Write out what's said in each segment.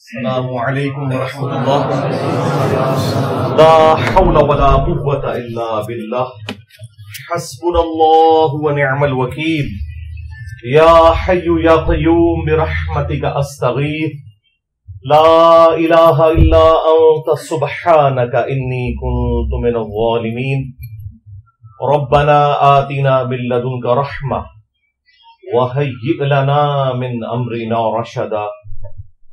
السلام عليكم ورحمة الله لا حول ولا قوة إلا بالله حسبنا الله ونعم الوكيل يا حي يا قيوم برحمتك أستغيث لا إله إلا أنت سبحانك إني كنت من الظالمين ربنا آتنا من لدنك رحمة وهيئ لنا من أمرنا رشدا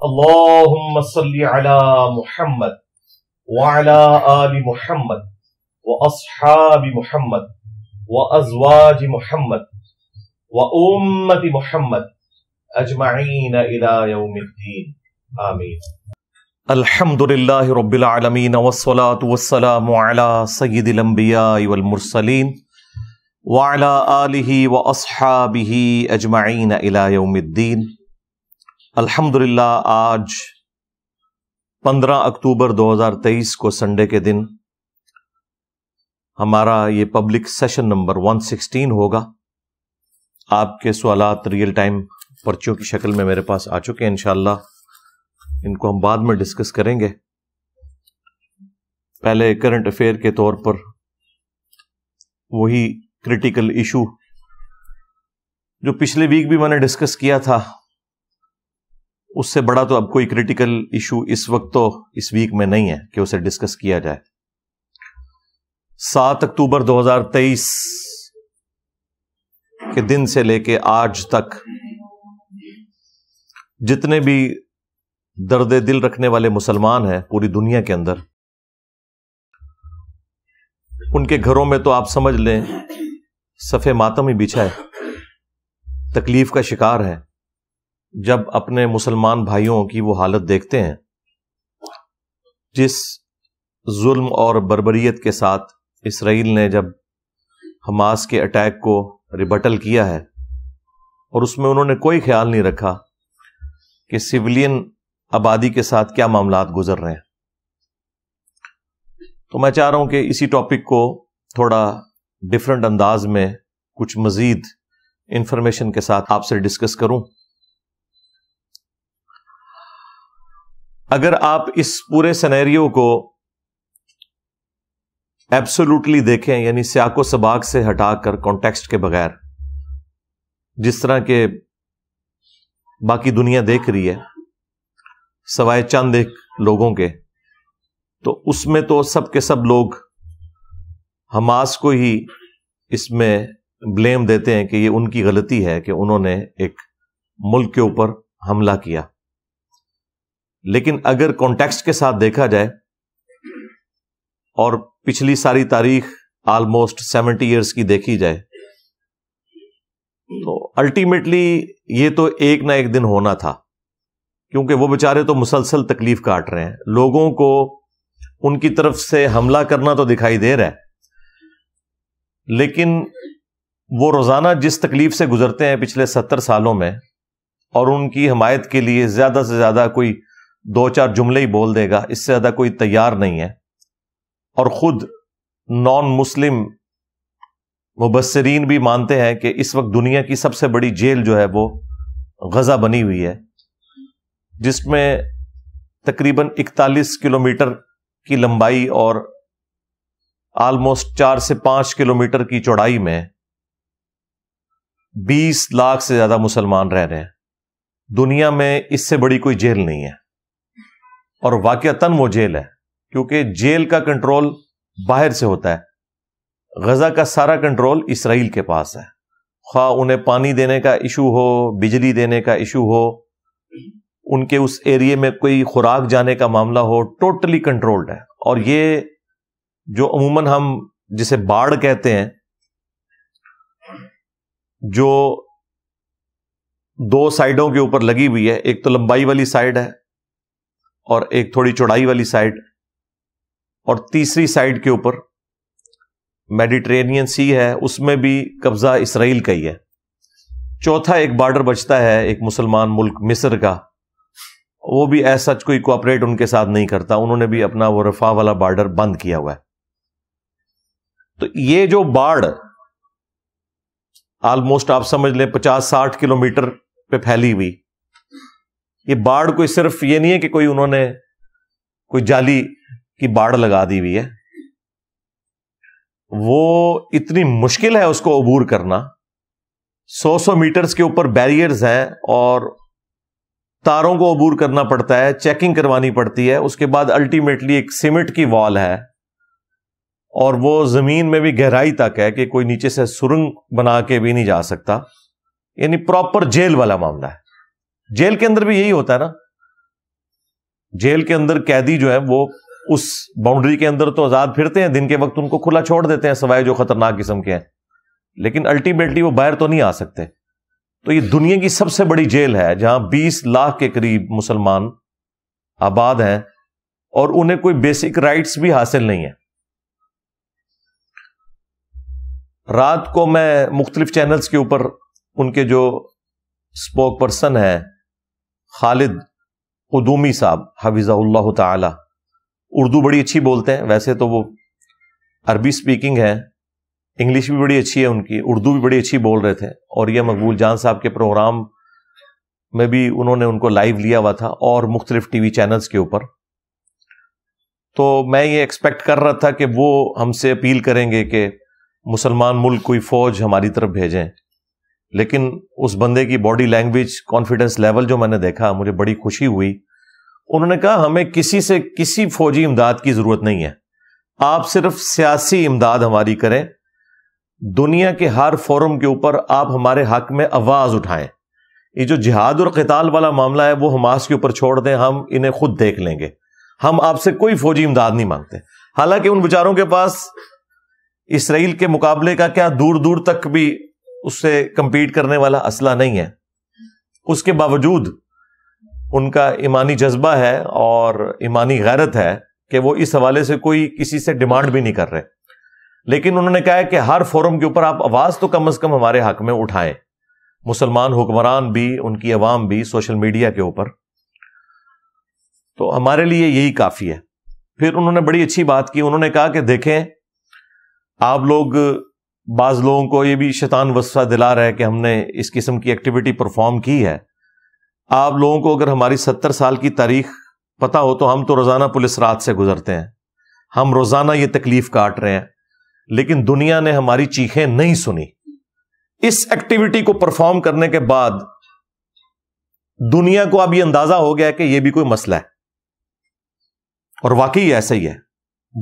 اللهم صل على محمد وعلى آل محمد وأصحاب محمد وأزواج محمد وأمة محمد أجمعين إلى يوم الدين آمين الحمد لله رب العالمين والصلاة والسلام على سيد الأنبياء والمرسلين وعلى آله وأصحابه أجمعين إلى يوم الدين अल्हम्दुलिल्लाह आज 15 अक्टूबर 2023 को संडे के दिन हमारा ये पब्लिक सेशन नंबर 116 होगा आपके सवालत रियल टाइम पर्चियों की शक्ल में मेरे पास आ चुके हैं इनशाला इनको हम बाद में डिस्कस करेंगे पहले करंट अफेयर के तौर पर वही क्रिटिकल इशू जो पिछले वीक भी मैंने डिस्कस किया था उससे बड़ा तो अब कोई क्रिटिकल इशू इस वक्त तो इस वीक में नहीं है कि उसे डिस्कस किया जाए सात अक्टूबर 2023 के दिन से लेके आज तक जितने भी दर्द दिल रखने वाले मुसलमान हैं पूरी दुनिया के अंदर उनके घरों में तो आप समझ लें सफ़े मातम ही बिछा है तकलीफ का शिकार है जब अपने मुसलमान भाइयों की वो हालत देखते हैं जिस जुल्म और बर्बरीत के साथ इसराइल ने जब हमास के अटैक को रिबटल किया है और उसमें उन्होंने कोई ख्याल नहीं रखा कि सिविलियन आबादी के साथ क्या मामला गुजर रहे हैं तो मैं चाह रहा हूं कि इसी टॉपिक को थोड़ा डिफरेंट अंदाज में कुछ मजीद इंफॉर्मेशन के साथ आपसे डिस्कस करूं अगर आप इस पूरे सनेरियो को एब्सोल्युटली देखें यानी सियाको सबाक से हटाकर कॉन्टेक्स्ट के बगैर जिस तरह के बाकी दुनिया देख रही है सवाए चंद एक लोगों के तो उसमें तो सब के सब लोग हमास को ही इसमें ब्लेम देते हैं कि ये उनकी गलती है कि उन्होंने एक मुल्क के ऊपर हमला किया लेकिन अगर कॉन्टेक्स्ट के साथ देखा जाए और पिछली सारी तारीख ऑलमोस्ट सेवेंटी ईयर्स की देखी जाए तो अल्टीमेटली ये तो एक ना एक दिन होना था क्योंकि वो बेचारे तो मुसलसल तकलीफ काट रहे हैं लोगों को उनकी तरफ से हमला करना तो दिखाई दे रहा है लेकिन वो रोजाना जिस तकलीफ से गुजरते हैं पिछले सत्तर सालों में और उनकी हमायत के लिए ज्यादा से ज्यादा कोई दो चार जुमले ही बोल देगा इससे ज़्यादा कोई तैयार नहीं है और ख़ुद नॉन मुस्लिम मुबसरीन भी मानते हैं कि इस वक्त दुनिया की सबसे बड़ी जेल जो है वो गज़ा बनी हुई है जिसमें तकरीबन इकतालीस किलोमीटर की लंबाई और आलमोस्ट चार से पांच किलोमीटर की चौड़ाई में बीस लाख से ज़्यादा मुसलमान रह रहे हैं दुनिया में इससे बड़ी कोई जेल नहीं है और वाक़ता वो जेल है क्योंकि जेल का कंट्रोल बाहर से होता है गजा का सारा कंट्रोल इसराइल के पास है खा उन्हें पानी देने का इशू हो बिजली देने का इशू हो उनके उस एरिए में कोई खुराक जाने का मामला हो टोटली कंट्रोल्ड है और ये जो अमूमन हम जिसे बाढ़ कहते हैं जो दो साइडों के ऊपर लगी हुई है एक तो लंबाई वाली साइड है और एक थोड़ी चौड़ाई वाली साइड और तीसरी साइड के ऊपर मेडिट्रेनियन सी है उसमें भी कब्जा इसराइल का ही है चौथा एक बॉर्डर बचता है एक मुसलमान मुल्क मिस्र का वो भी ऐसा कोई कोऑपरेट उनके साथ नहीं करता उन्होंने भी अपना वो रफा वाला बॉर्डर बंद किया हुआ है तो ये जो बाढ़ ऑलमोस्ट आप समझ लें पचास साठ किलोमीटर पे फैली हुई ये बाढ़ कोई सिर्फ ये नहीं है कि कोई उन्होंने कोई जाली की बाढ़ लगा दी हुई है वो इतनी मुश्किल है उसको अबूर करना सौ सौ मीटर्स के ऊपर बैरियर्स हैं और तारों को अबूर करना पड़ता है चेकिंग करवानी पड़ती है उसके बाद अल्टीमेटली एक सीमेंट की वॉल है और वो जमीन में भी गहराई तक है कि कोई नीचे से सुरंग बना के भी नहीं जा सकता यानी प्रॉपर जेल वाला मामला है जेल के अंदर भी यही होता है ना जेल के अंदर कैदी जो है वो उस बाउंड्री के अंदर तो आजाद फिरते हैं दिन के वक्त उनको खुला छोड़ देते हैं सवाए जो खतरनाक किस्म के हैं लेकिन अल्टीमेटली वो बाहर तो नहीं आ सकते तो ये दुनिया की सबसे बड़ी जेल है जहां 20 लाख के करीब मुसलमान आबाद हैं और उन्हें कोई बेसिक राइट्स भी हासिल नहीं है रात को मैं मुख्तलिफ चैनल्स के ऊपर उनके जो स्पोक पर्सन है खालिद कदूमी साहब हफिज़ा ताला उर्दू बड़ी अच्छी बोलते हैं वैसे तो वो अरबी स्पीकिंग है इंग्लिश भी बड़ी अच्छी है उनकी उर्दू भी बड़ी अच्छी बोल रहे थे और यह मकबूल जान साहब के प्रोग्राम में भी उन्होंने उनको लाइव लिया हुआ था और मुख्तलिफ टी वी चैनल्स के ऊपर तो मैं ये एक्सपेक्ट कर रहा था कि वो हमसे अपील करेंगे कि मुसलमान मुल्क कोई फ़ौज हमारी तरफ भेजें लेकिन उस बंदे की बॉडी लैंग्वेज कॉन्फिडेंस लेवल जो मैंने देखा मुझे बड़ी खुशी हुई उन्होंने कहा हमें किसी से किसी फौजी इमदाद की जरूरत नहीं है आप सिर्फ सियासी इमदाद हमारी करें दुनिया के हर फोरम के ऊपर आप हमारे हक में आवाज उठाएं ये जो जिहाद और कताल वाला मामला है वो हमास के ऊपर छोड़ दें हम इन्हें खुद देख लेंगे हम आपसे कोई फौजी इमदाद नहीं मांगते हालांकि उन बेचारों के पास इसराइल के मुकाबले का क्या दूर दूर तक भी उससे कंपीट करने वाला असला नहीं है उसके बावजूद उनका ईमानी जज्बा है और ईमानी गैरत है कि वो इस हवाले से कोई किसी से डिमांड भी नहीं कर रहे लेकिन उन्होंने कहा है कि हर फोरम के ऊपर आप आवाज़ तो कम अज़ कम हमारे हक में उठाएं मुसलमान हुक्मरान भी उनकी अवाम भी सोशल मीडिया के ऊपर तो हमारे लिए यही काफ़ी है फिर उन्होंने बड़ी अच्छी बात की उन्होंने कहा कि देखें आप लोग बाज़ लोगों को ये भी शैतान वस्वा दिला रहा है कि हमने इस किस्म की एक्टिविटी परफॉर्म की है आप लोगों को अगर हमारी सत्तर साल की तारीख पता हो तो हम तो रोज़ाना पुलिस रात से गुजरते हैं हम रोज़ाना ये तकलीफ काट रहे हैं लेकिन दुनिया ने हमारी चीखें नहीं सुनी इस एक्टिविटी को परफॉर्म करने के बाद दुनिया को अब यह अंदाजा हो गया है कि यह भी कोई मसला है और वाकई ऐसा ही है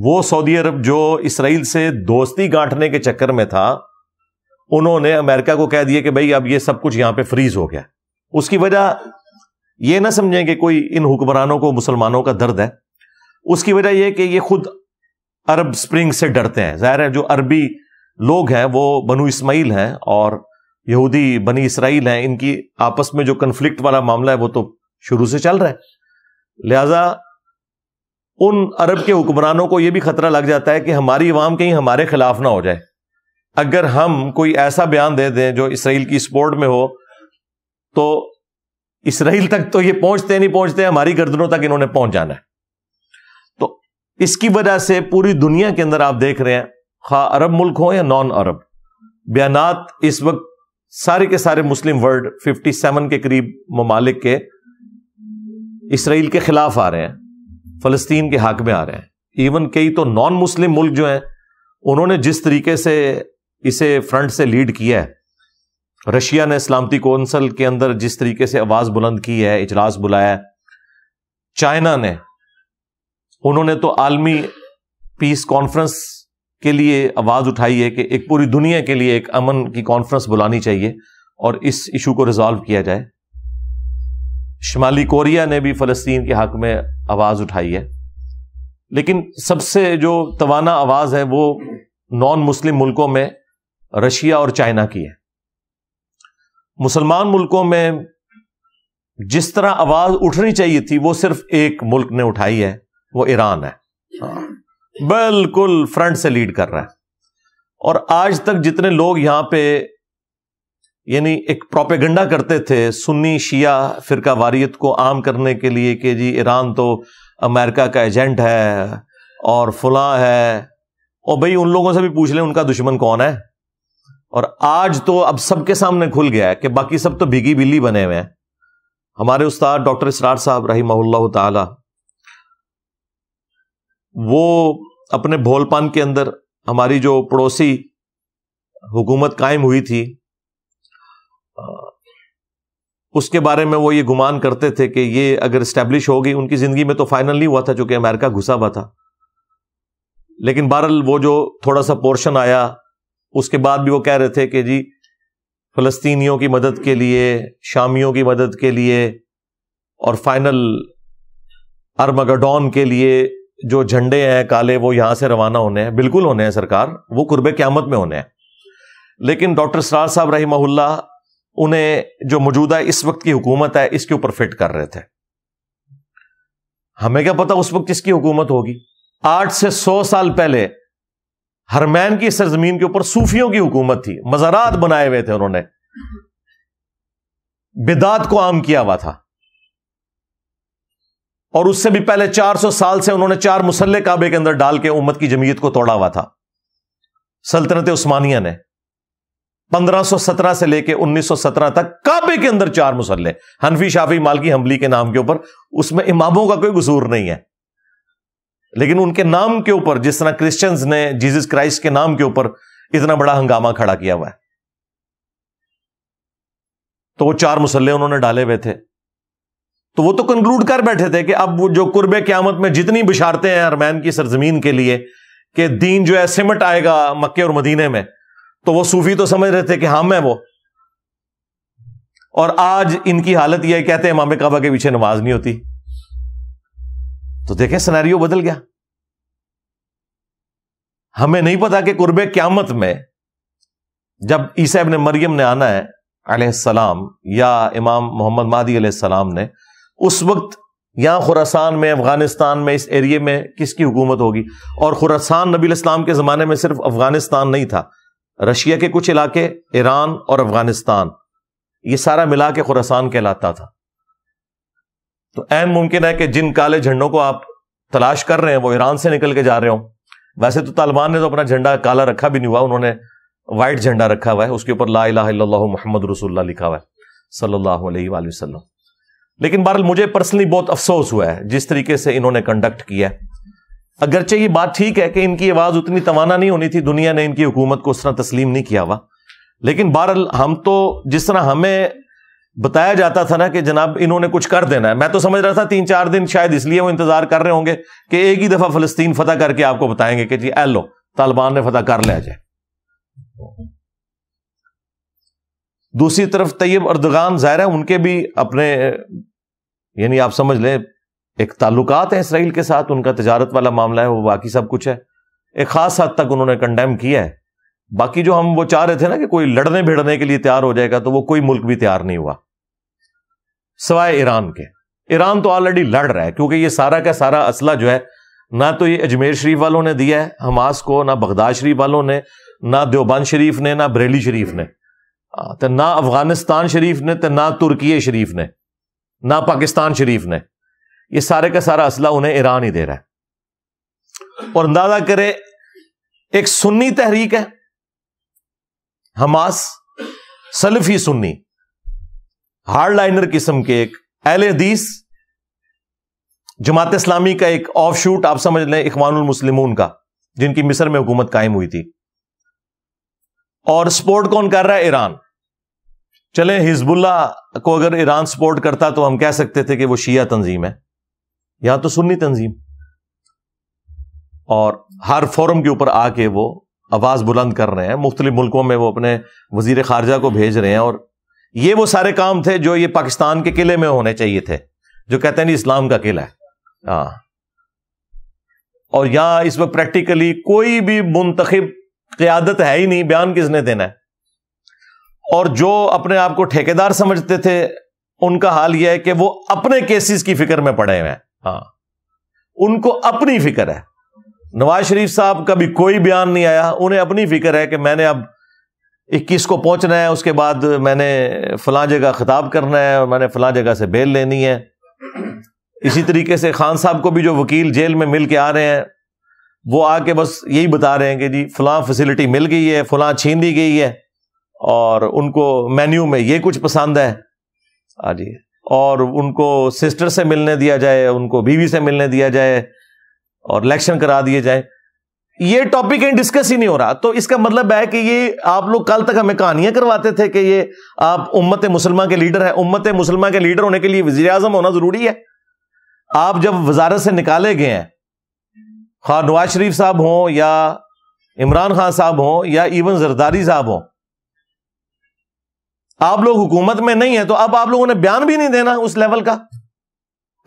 वो सऊदी अरब जो इसराइल से दोस्ती गांठने के चक्कर में था उन्होंने अमेरिका को कह दिया कि भाई अब ये सब कुछ यहां पे फ्रीज हो गया उसकी वजह ये ना समझें कि कोई इन हुक्मरानों को मुसलमानों का दर्द है उसकी वजह यह कि ये खुद अरब स्प्रिंग से डरते हैं जाहिर है जो अरबी लोग हैं वो बनु इस्माइल हैं और यहूदी बनी इसराइल हैं इनकी आपस में जो कन्फ्लिक्ट वाला मामला है वो तो शुरू से चल रहा है लिहाजा उन अरब के हुक्मरानों को यह भी खतरा लग जाता है कि हमारी अवाम कहीं हमारे खिलाफ ना हो जाए अगर हम कोई ऐसा बयान दे दें जो इसराइल की स्पोर्ट में हो तो इसराइल तक तो ये पहुंचते नहीं पहुंचते हमारी गर्दनों तक इन्होंने पहुंच जाना है तो इसकी वजह से पूरी दुनिया के अंदर आप देख रहे हैं खा अरब मुल्क हो या नॉन अरब बयान इस वक्त सारे के सारे मुस्लिम वर्ल्ड 57 के करीब ममालिक के इसराइल के खिलाफ आ रहे हैं फलस्तीन के हक में आ रहे हैं इवन कई तो नॉन मुस्लिम मुल्क जो हैं उन्होंने जिस तरीके से इसे फ्रंट से लीड किया है रशिया ने सलामती कौंसल के अंदर जिस तरीके से आवाज बुलंद की है इजलास बुलाया चाइना ने उन्होंने तो आलमी पीस कॉन्फ्रेंस के लिए आवाज उठाई है कि एक पूरी दुनिया के लिए एक अमन की कॉन्फ्रेंस बुलानी चाहिए और इस इशू को रिजॉल्व किया जाए शुमाली कोरिया ने भी फलस्तीन के हक में आवाज उठाई है लेकिन सबसे जो तवाना आवाज है वो नॉन मुस्लिम मुल्कों में रशिया और चाइना की है मुसलमान मुल्कों में जिस तरह आवाज उठनी चाहिए थी वो सिर्फ एक मुल्क ने उठाई है वो ईरान है बिल्कुल फ्रंट से लीड कर रहा है और आज तक जितने लोग यहां पे यानी एक प्रोपेगंडा करते थे सुन्नी शिया फिरका वारियत को आम करने के लिए कि जी ईरान तो अमेरिका का एजेंट है और फलां है और भाई उन लोगों से भी पूछ ले उनका दुश्मन कौन है और आज तो अब सबके सामने खुल गया है कि बाकी सब तो भीगी बिल्ली बने हुए हैं हमारे उस्ताद डॉक्टर इसरार साहब रही ताला वो अपने भोलपान के अंदर हमारी जो पड़ोसी हुकूमत कायम हुई थी उसके बारे में वो ये गुमान करते थे कि ये अगर स्टैब्लिश होगी उनकी ज़िंदगी में तो फाइनल नहीं हुआ था चूंकि अमेरिका घुसा हुआ था लेकिन बहरल वो जो थोड़ा सा पोर्शन आया उसके बाद भी वो कह रहे थे कि जी फ़लस्तीनियों की मदद के लिए शामियों की मदद के लिए और फाइनल अरमगडौन के लिए जो झंडे हैं काले वो यहां से रवाना होने हैं बिल्कुल होने हैं सरकार वो कुर्बे क्यामत में होने हैं लेकिन डॉक्टर सरार साहब रही महुल्ला उन्हें जो मौजूदा इस वक्त की हुकूमत है इसके ऊपर फिट कर रहे थे हमें क्या पता उस वक्त किसकी हुकूमत होगी आठ से सौ साल पहले हरमैन की सरजमीन के ऊपर सूफियों की हुकूमत थी मजारात बनाए हुए थे उन्होंने बिदात को आम किया हुआ था और उससे भी पहले चार सौ साल से उन्होंने चार मुसल काबे के अंदर डाल के उम्मत की जमीयत को तोड़ा हुआ था सल्तनत उस्मानिया ने 1517 से लेके 1917 तक काबे के अंदर चार मुसल्ले हनफी शाफी मालकी हमली के नाम के ऊपर उसमें इमामों का कोई कसूर नहीं है लेकिन उनके नाम के ऊपर जिस तरह क्रिश्चियंस ने जीसस क्राइस्ट के नाम के ऊपर इतना बड़ा हंगामा खड़ा किया हुआ है तो वो चार मुसल्ले उन्होंने डाले हुए थे तो वो तो कंक्लूड कर बैठे थे कि अब वो जो कुर्ब क्यामत में जितनी बिशारते हैं अरमैन की सरजमीन के लिए कि दीन जो है सिमट आएगा मक्के और मदीने में तो वो सूफी तो समझ रहे थे कि हम हाँ, है वो और आज इनकी हालत यह कहते हैं इमाम काबा के पीछे नमाज नहीं होती तो देखें सिनेरियो बदल गया हमें नहीं पता कि कुर्बे क्यामत में जब ईसा इबन मरियम ने आना है अलैहिस्सलाम या इमाम मोहम्मद मादी अलैहिस्सलाम ने उस वक्त यहां खुरासान में अफगानिस्तान में इस एरिए में किसकी हुकूमत होगी और खुरासान नबी इस्लाम के ज़माने में सिर्फ अफगानिस्तान नहीं था रशिया के कुछ इलाके ईरान और अफगानिस्तान ये सारा मिला के खुरासान कहलाता था तो अहम मुमकिन है कि जिन काले झंडों को आप तलाश कर रहे हैं वो ईरान से निकल के जा रहे हो वैसे तो तालिबान ने तो अपना झंडा काला रखा भी नहीं हुआ उन्होंने वाइट झंडा रखा हुआ है उसके ऊपर ला मोहम्मद रसुल्ला लिखा हुआ है सल्लल्लाहु अलैहि वसल्लम लेकिन बहरहाल मुझे पर्सनली बहुत अफसोस हुआ है जिस तरीके से इन्होंने कंडक्ट किया है अगरचे ये बात ठीक है कि इनकी आवाज उतनी तवाना नहीं होनी थी दुनिया ने इनकी हुकूमत को उस तरह तस्लीम नहीं किया हुआ लेकिन बहरल हम तो जिस तरह हमें बताया जाता था ना कि जनाब इन्होंने कुछ कर देना है मैं तो समझ रहा था तीन चार दिन शायद इसलिए वो इंतजार कर रहे होंगे कि एक ही दफा फलस्तीन फतेह करके आपको बताएंगे कि जी एलो तालिबान ने फतेह कर लिया जाए दूसरी तरफ तैयब अर्दगान जाहिर है उनके भी अपने यानी आप समझ लें एक ताल्लुकात हैं इसराइल के साथ उनका तजारत वाला मामला है वो बाकी सब कुछ है एक खास हद तक उन्होंने कंडेम किया है बाकी जो हम वो चाह रहे थे ना कि कोई लड़ने भिड़ने के लिए तैयार हो जाएगा तो वो कोई मुल्क भी तैयार नहीं हुआ सवाए ईरान के ईरान तो ऑलरेडी लड़ रहा है क्योंकि ये सारा का सारा असला जो है ना तो ये अजमेर शरीफ वालों ने दिया है हमास को ना बगदाद शरीफ वालों ने ना देवबंद शरीफ ने ना बरेली शरीफ ने तो ना अफगानिस्तान शरीफ ने तो ना तुर्की शरीफ ने ना पाकिस्तान शरीफ ने ये सारे का सारा असला उन्हें ईरान ही दे रहा है और अंदाजा करे एक सुन्नी तहरीक है हमास सलफी सुन्नी हार्ड लाइनर किस्म के एक एल हदीस जमात इस्लामी का एक ऑफ शूट आप समझ लें इकवानुल मुस्लिमून का जिनकी मिस्र में हुकूमत कायम हुई थी और सपोर्ट कौन कर रहा है ईरान चले हिजबुल्ला को अगर ईरान सपोर्ट करता तो हम कह सकते थे कि वो शिया तंजीम है यहां तो सुन्नी तंजीम और हर फोरम के ऊपर आके वो आवाज बुलंद कर रहे हैं मुख्तलिफ मुल्कों में वो अपने वजीर खारजा को भेज रहे हैं और ये वो सारे काम थे जो ये पाकिस्तान के किले में होने चाहिए थे जो कहते हैं इस्लाम का किला है हाँ और यहां इस वक्त प्रैक्टिकली कोई भी मुंतखब क्यादत है ही नहीं बयान किसने देना है और जो अपने आप को ठेकेदार समझते थे उनका हाल यह है कि वो अपने केसेस की फिक्र में पड़े हुए हैं हाँ उनको अपनी फिक्र है नवाज शरीफ साहब का भी कोई बयान नहीं आया उन्हें अपनी फिक्र है कि मैंने अब इक्कीस को पहुंचना है उसके बाद मैंने फलां जगह खिताब करना है और मैंने फलां जगह से बेल लेनी है इसी तरीके से खान साहब को भी जो वकील जेल में मिल के आ रहे हैं वो आके बस यही बता रहे हैं कि जी फलां फैसिलिटी मिल गई है फलां छीन दी गई है और उनको मेन्यू में ये कुछ पसंद है हाँ जी और उनको सिस्टर से मिलने दिया जाए उनको बीवी से मिलने दिया जाए और इलेक्शन करा दिए जाए ये टॉपिक कहीं डिस्कस ही नहीं हो रहा तो इसका मतलब है कि ये आप लोग कल तक हमें कहानियां करवाते थे कि ये आप उम्मत मुसलमान के लीडर है उम्मत मुसलमान के लीडर होने के लिए वजी अजम होना जरूरी है आप जब वजारत से निकाले गए हैं खा नवाज शरीफ साहब हों या इमरान खान साहब हों या इवन जरदारी साहब हों आप लोग हुकूमत में नहीं है तो अब आप लोगों ने बयान भी नहीं देना उस लेवल का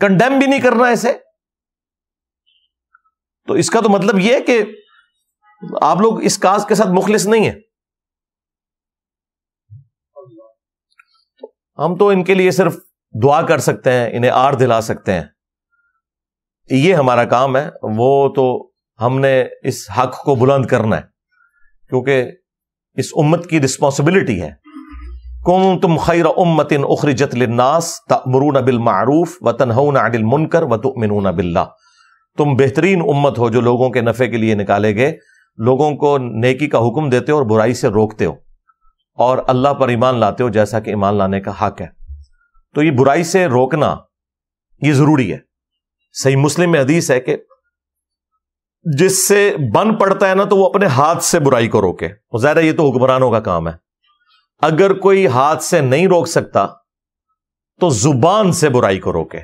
कंडेम भी नहीं करना ऐसे तो इसका तो मतलब यह कि आप लोग इस काज के साथ मुखलिस नहीं है हम तो इनके लिए सिर्फ दुआ कर सकते हैं इन्हें आर दिला सकते हैं ये हमारा काम है वो तो हमने इस हक को बुलंद करना है क्योंकि इस उम्मत की रिस्पॉन्सिबिलिटी है कुम तुम खैर उम्मतिन उखरी जतलनास तमरून बिल मारूफ व तनहन अनिल मुनकर व तुमिन बिल्ला तुम बेहतरीन उम्मत हो जो लोगों के नफ़े के लिए निकाले गए लोगों को नेकी का हुक्म देते हो और बुराई से रोकते हो और अल्लाह पर ईमान लाते हो जैसा कि ईमान लाने का हक है तो ये बुराई से रोकना ये जरूरी है सही मुस्लिम में हदीस है कि जिससे बन पड़ता है ना तो वो अपने हाथ से बुराई को रोके जाहिर ये तो हुक्मरानों का काम है अगर कोई हाथ से नहीं रोक सकता तो जुबान से बुराई को रोके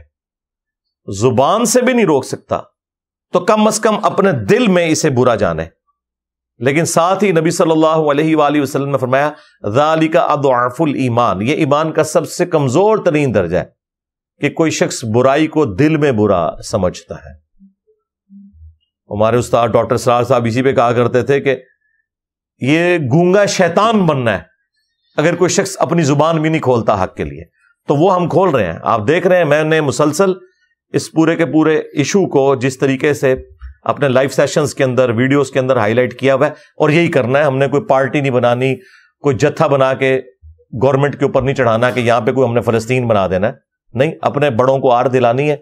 जुबान से भी नहीं रोक सकता तो कम अज कम अपने दिल में इसे बुरा जाने लेकिन साथ ही नबी सल्लल्लाहु अलैहि वसल्लम ने फरमाया राली का अदाफुल ईमान ये ईमान का सबसे कमजोर तरीन दर्जा है कि कोई शख्स बुराई को दिल में बुरा समझता है हमारे उस्ताद डॉक्टर सरार साहब इसी पे कहा करते थे कि ये गूंगा शैतान बनना है अगर कोई शख्स अपनी जुबान भी नहीं खोलता हक के लिए तो वो हम खोल रहे हैं आप देख रहे हैं मैंने मुसलसल इस पूरे के पूरे इशू को जिस तरीके से अपने लाइव सेशंस के अंदर वीडियोस के अंदर हाईलाइट किया हुआ है और यही करना है हमने कोई पार्टी नहीं बनानी कोई जत्था बना के गवर्नमेंट के ऊपर नहीं चढ़ाना कि यहां पे कोई हमने फलस्तीन बना देना है नहीं अपने बड़ों को आड़ दिलानी है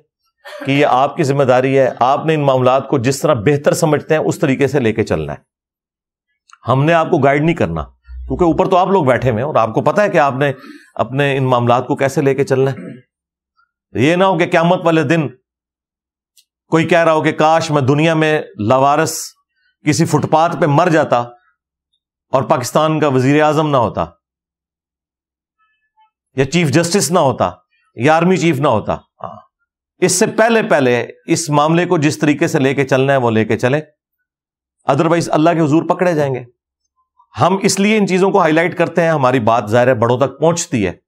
कि ये आपकी जिम्मेदारी है आपने इन मामला को जिस तरह बेहतर समझते हैं उस तरीके से लेके चलना है हमने आपको गाइड नहीं करना क्योंकि ऊपर तो आप लोग बैठे हुए हैं और आपको पता है कि आपने अपने इन मामला को कैसे लेके चलना है ये ना हो कि क्यामत वाले दिन कोई कह रहा हो कि काश मैं दुनिया में लवारस किसी फुटपाथ पे मर जाता और पाकिस्तान का वजीर आजम ना होता या चीफ जस्टिस ना होता या आर्मी चीफ ना होता हाँ। इससे पहले पहले इस मामले को जिस तरीके से लेके चलना है वो लेके चले अदरवाइज अल्लाह के हजूर पकड़े जाएंगे हम इसलिए इन चीजों को हाईलाइट करते हैं हमारी बात जाहिर है बड़ों तक पहुंचती है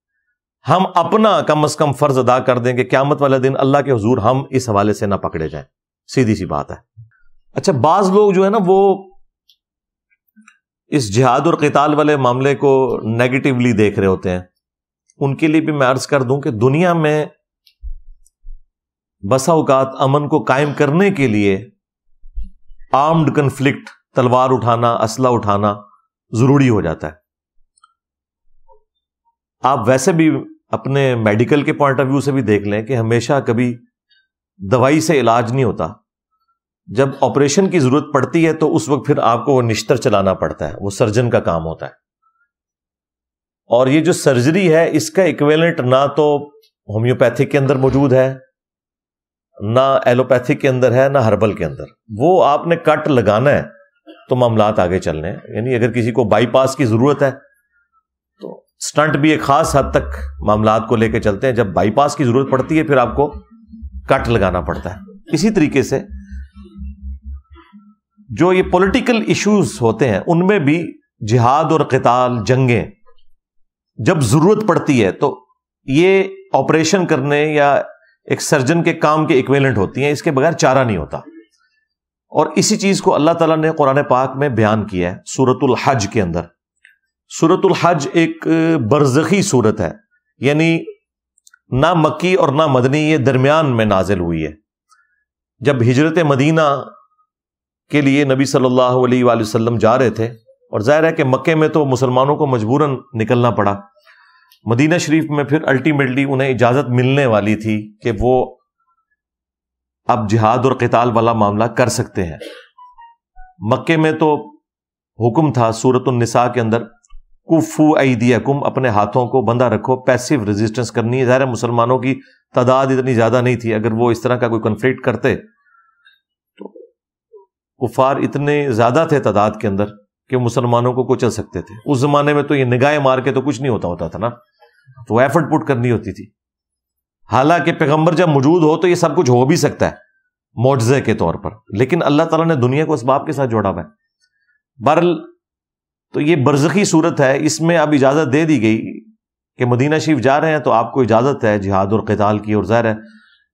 हम अपना कम अज कम फर्ज अदा कर दें कि क्यामत वाला दिन अल्लाह के हजूर हम इस हवाले से ना पकड़े जाए सीधी सी बात है अच्छा बाज लोग जो है ना वो इस जिहाद और कताल वाले मामले को नेगेटिवली देख रहे होते हैं उनके लिए भी मैं अर्ज कर दूं कि दुनिया में बसा अवकात अमन को कायम करने के लिए आर्म्ड कन्फ्लिक्ट तलवार उठाना असला उठाना ज़रूरी हो जाता है आप वैसे भी अपने मेडिकल के पॉइंट ऑफ व्यू से भी देख लें कि हमेशा कभी दवाई से इलाज नहीं होता जब ऑपरेशन की ज़रूरत पड़ती है तो उस वक्त फिर आपको वो निश्तर चलाना पड़ता है वो सर्जन का काम होता है और ये जो सर्जरी है इसका इक्वेलेंट ना तो होम्योपैथिक के अंदर मौजूद है ना एलोपैथिक के अंदर है ना हर्बल के अंदर वो आपने कट लगाना है तो मामला आगे चल रहे हैं यानी अगर किसी को बाईपास की जरूरत है तो स्टंट भी एक खास हद तक मामला को लेकर चलते हैं जब बाईपास की जरूरत पड़ती है फिर आपको कट लगाना पड़ता है इसी तरीके से जो ये पॉलिटिकल इश्यूज होते हैं उनमें भी जिहाद और कताल जंगें जब जरूरत पड़ती है तो ये ऑपरेशन करने या एक सर्जन के काम के इक्वेलेंट होती हैं इसके बगैर चारा नहीं होता और इसी चीज को अल्लाह तला ने कुरान पाक में बयान किया है सूरतुल हज के अंदर सूरतुल हज एक बरजखी सूरत है यानी ना मक्की और ना मदनी ये दरमियान में नाजिल हुई है जब हिजरत मदीना के लिए नबी सल्लल्लाहु अलैहि वसल्लम जा रहे थे और जाहिर है कि मक्के में तो मुसलमानों को मजबूरन निकलना पड़ा मदीना शरीफ में फिर अल्टीमेटली उन्हें इजाज़त मिलने वाली थी कि वो अब जिहाद और कताल वाला मामला कर सकते हैं मक्के में तो हुक्म था सूरत निसा के अंदर कुफू कुम अपने हाथों को बंदा रखो पैसिव रेजिस्टेंस करनी है ज़ाहिर मुसलमानों की तादाद इतनी ज़्यादा नहीं थी अगर वो इस तरह का कोई कन्फ्लिक्ट करते तो कुफार इतने ज़्यादा थे तादाद के अंदर कि मुसलमानों को कुचल सकते थे उस जमाने में तो ये निगाहें मार के तो कुछ नहीं होता होता था ना तो एफर्ट पुट करनी होती थी हालांकि पैगंबर जब मौजूद हो तो ये सब कुछ हो भी सकता है मोजे के तौर पर लेकिन अल्लाह तला ने दुनिया को इस बाप के साथ जोड़ा हुआ है बहरल तो ये बरजखी सूरत है इसमें अब इजाज़त दे दी गई कि मदीना शरीफ जा रहे हैं तो आपको इजाज़त है जिहाद और कताल की और ज़ाहिर है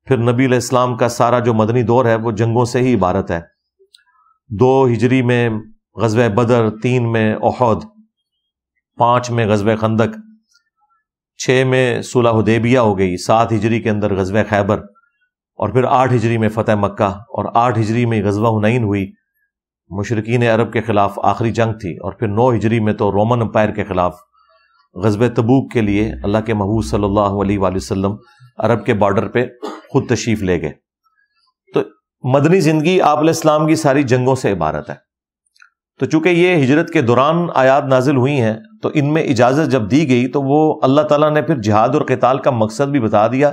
फिर नबी इस्लाम का सारा जो मदनी दौर है वो जंगों से ही इबारत है दो हिजरी में गजब बदर तीन में ओहद पांच में गजब खंदक छः में सुलह हुदैबिया हो गई सात हिजरी के अंदर गजब खैबर और फिर आठ हिजरी में फ़तेह मक्का और आठ हिजरी में गजबा हुनैन हुई मुशरकिन अरब के ख़िलाफ़ आखिरी जंग थी और फिर नौ हिजरी में तो रोमन अम्पायर के ख़िलाफ़ गजब तबूक के लिए अल्लाह के महबूब सल्लल्लाहु वसम अरब के बॉर्डर पर खुद तशीफ ले गए तो मदनी ज़िंदगी आप की सारी जंगों से इबारत है तो चूंकि ये हिजरत के दौरान आयात नाजिल हुई हैं तो इनमें इजाज़त जब दी गई तो वो अल्लाह ताला ने फिर जिहाद और कताल का मकसद भी बता दिया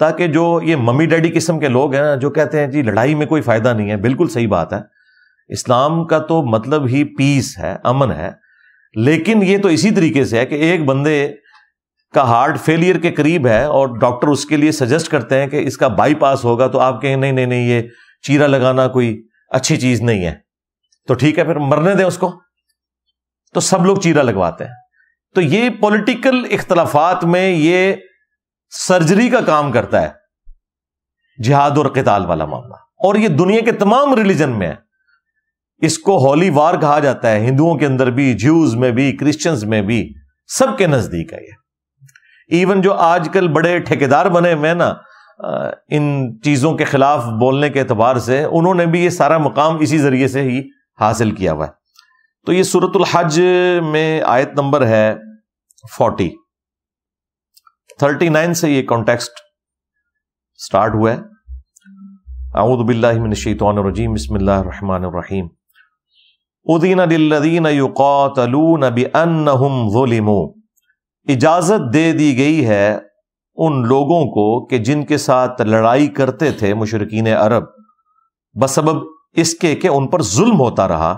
ताकि जो ये मम्मी डैडी किस्म के लोग हैं जो कहते हैं जी लड़ाई में कोई फ़ायदा नहीं है बिल्कुल सही बात है इस्लाम का तो मतलब ही पीस है अमन है लेकिन ये तो इसी तरीके से है कि एक बंदे का हार्ट फेलियर के करीब है और डॉक्टर उसके लिए सजेस्ट करते हैं कि इसका बाईपास होगा तो आप कहें नहीं नहीं नहीं ये चीरा लगाना कोई अच्छी चीज़ नहीं है तो ठीक है फिर मरने दें उसको तो सब लोग चीरा लगवाते हैं तो ये पॉलिटिकल इख्तलाफात में ये सर्जरी का काम करता है जिहाद और कताल वाला मामला और ये दुनिया के तमाम रिलीजन में है इसको हॉली वार कहा जाता है हिंदुओं के अंदर भी ज्यूज में भी क्रिश्चियंस में भी सबके नजदीक है ये इवन जो आजकल बड़े ठेकेदार बने हुए हैं ना इन चीजों के खिलाफ बोलने के अतबार से उन्होंने भी ये सारा मुकाम इसी जरिए से ही हासिल किया हुआ है तो ये सूरतुल हज में आयत नंबर है फोर्टी थर्टी नाइन से ये कॉन्टेक्स्ट स्टार्ट हुआ है आऊदबिल्लाशीतरजीम बसमीम उदीन लदीन युकातलून बिअन्नहुम इजाजत दे दी गई है उन लोगों को कि जिनके साथ लड़ाई करते थे मुशरकिन अरब बसब इसके के उन पर जुल्म होता रहा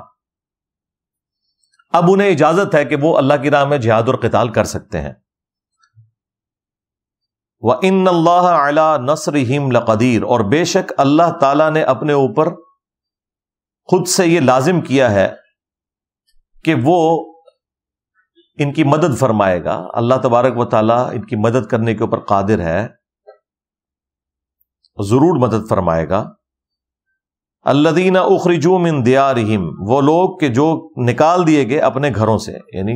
अब उन्हें इजाजत है कि वो अल्लाह की राह में जिहाद और कताल कर सकते हैं वह इन अल्लाह अला नसर हिम लकदीर और बेशक अल्लाह तला ने अपने ऊपर खुद से यह लाजिम किया है कि वो इनकी मदद फरमाएगा अल्लाह तबारक व ताला इनकी मदद करने के ऊपर कादिर है जरूर मदद फरमाएगा अल्लदीना उखरजूम इन दया दियारहिम वो लोग के जो निकाल दिए गए अपने घरों से यानी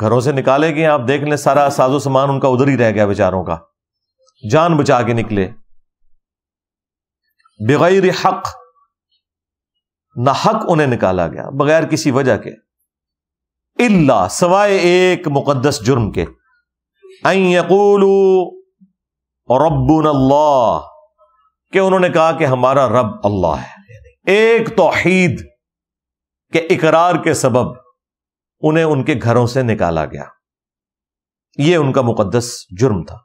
घरों से निकाले गए आप देख लें सारा साजो सामान उनका उधर ही रह गया बेचारों का जान बचा के निकले बगैर हक न हक उन्हें निकाला गया बगैर किसी वजह के इला सवाए एक मुकदस जुर्म के अकूलू रबुन अल्लाह उन्होंने कहा कि हमारा रब अल्लाह है एक तोहीद के इकरार के सबब उन्हें उनके घरों से निकाला गया यह उनका मुकदस जुर्म था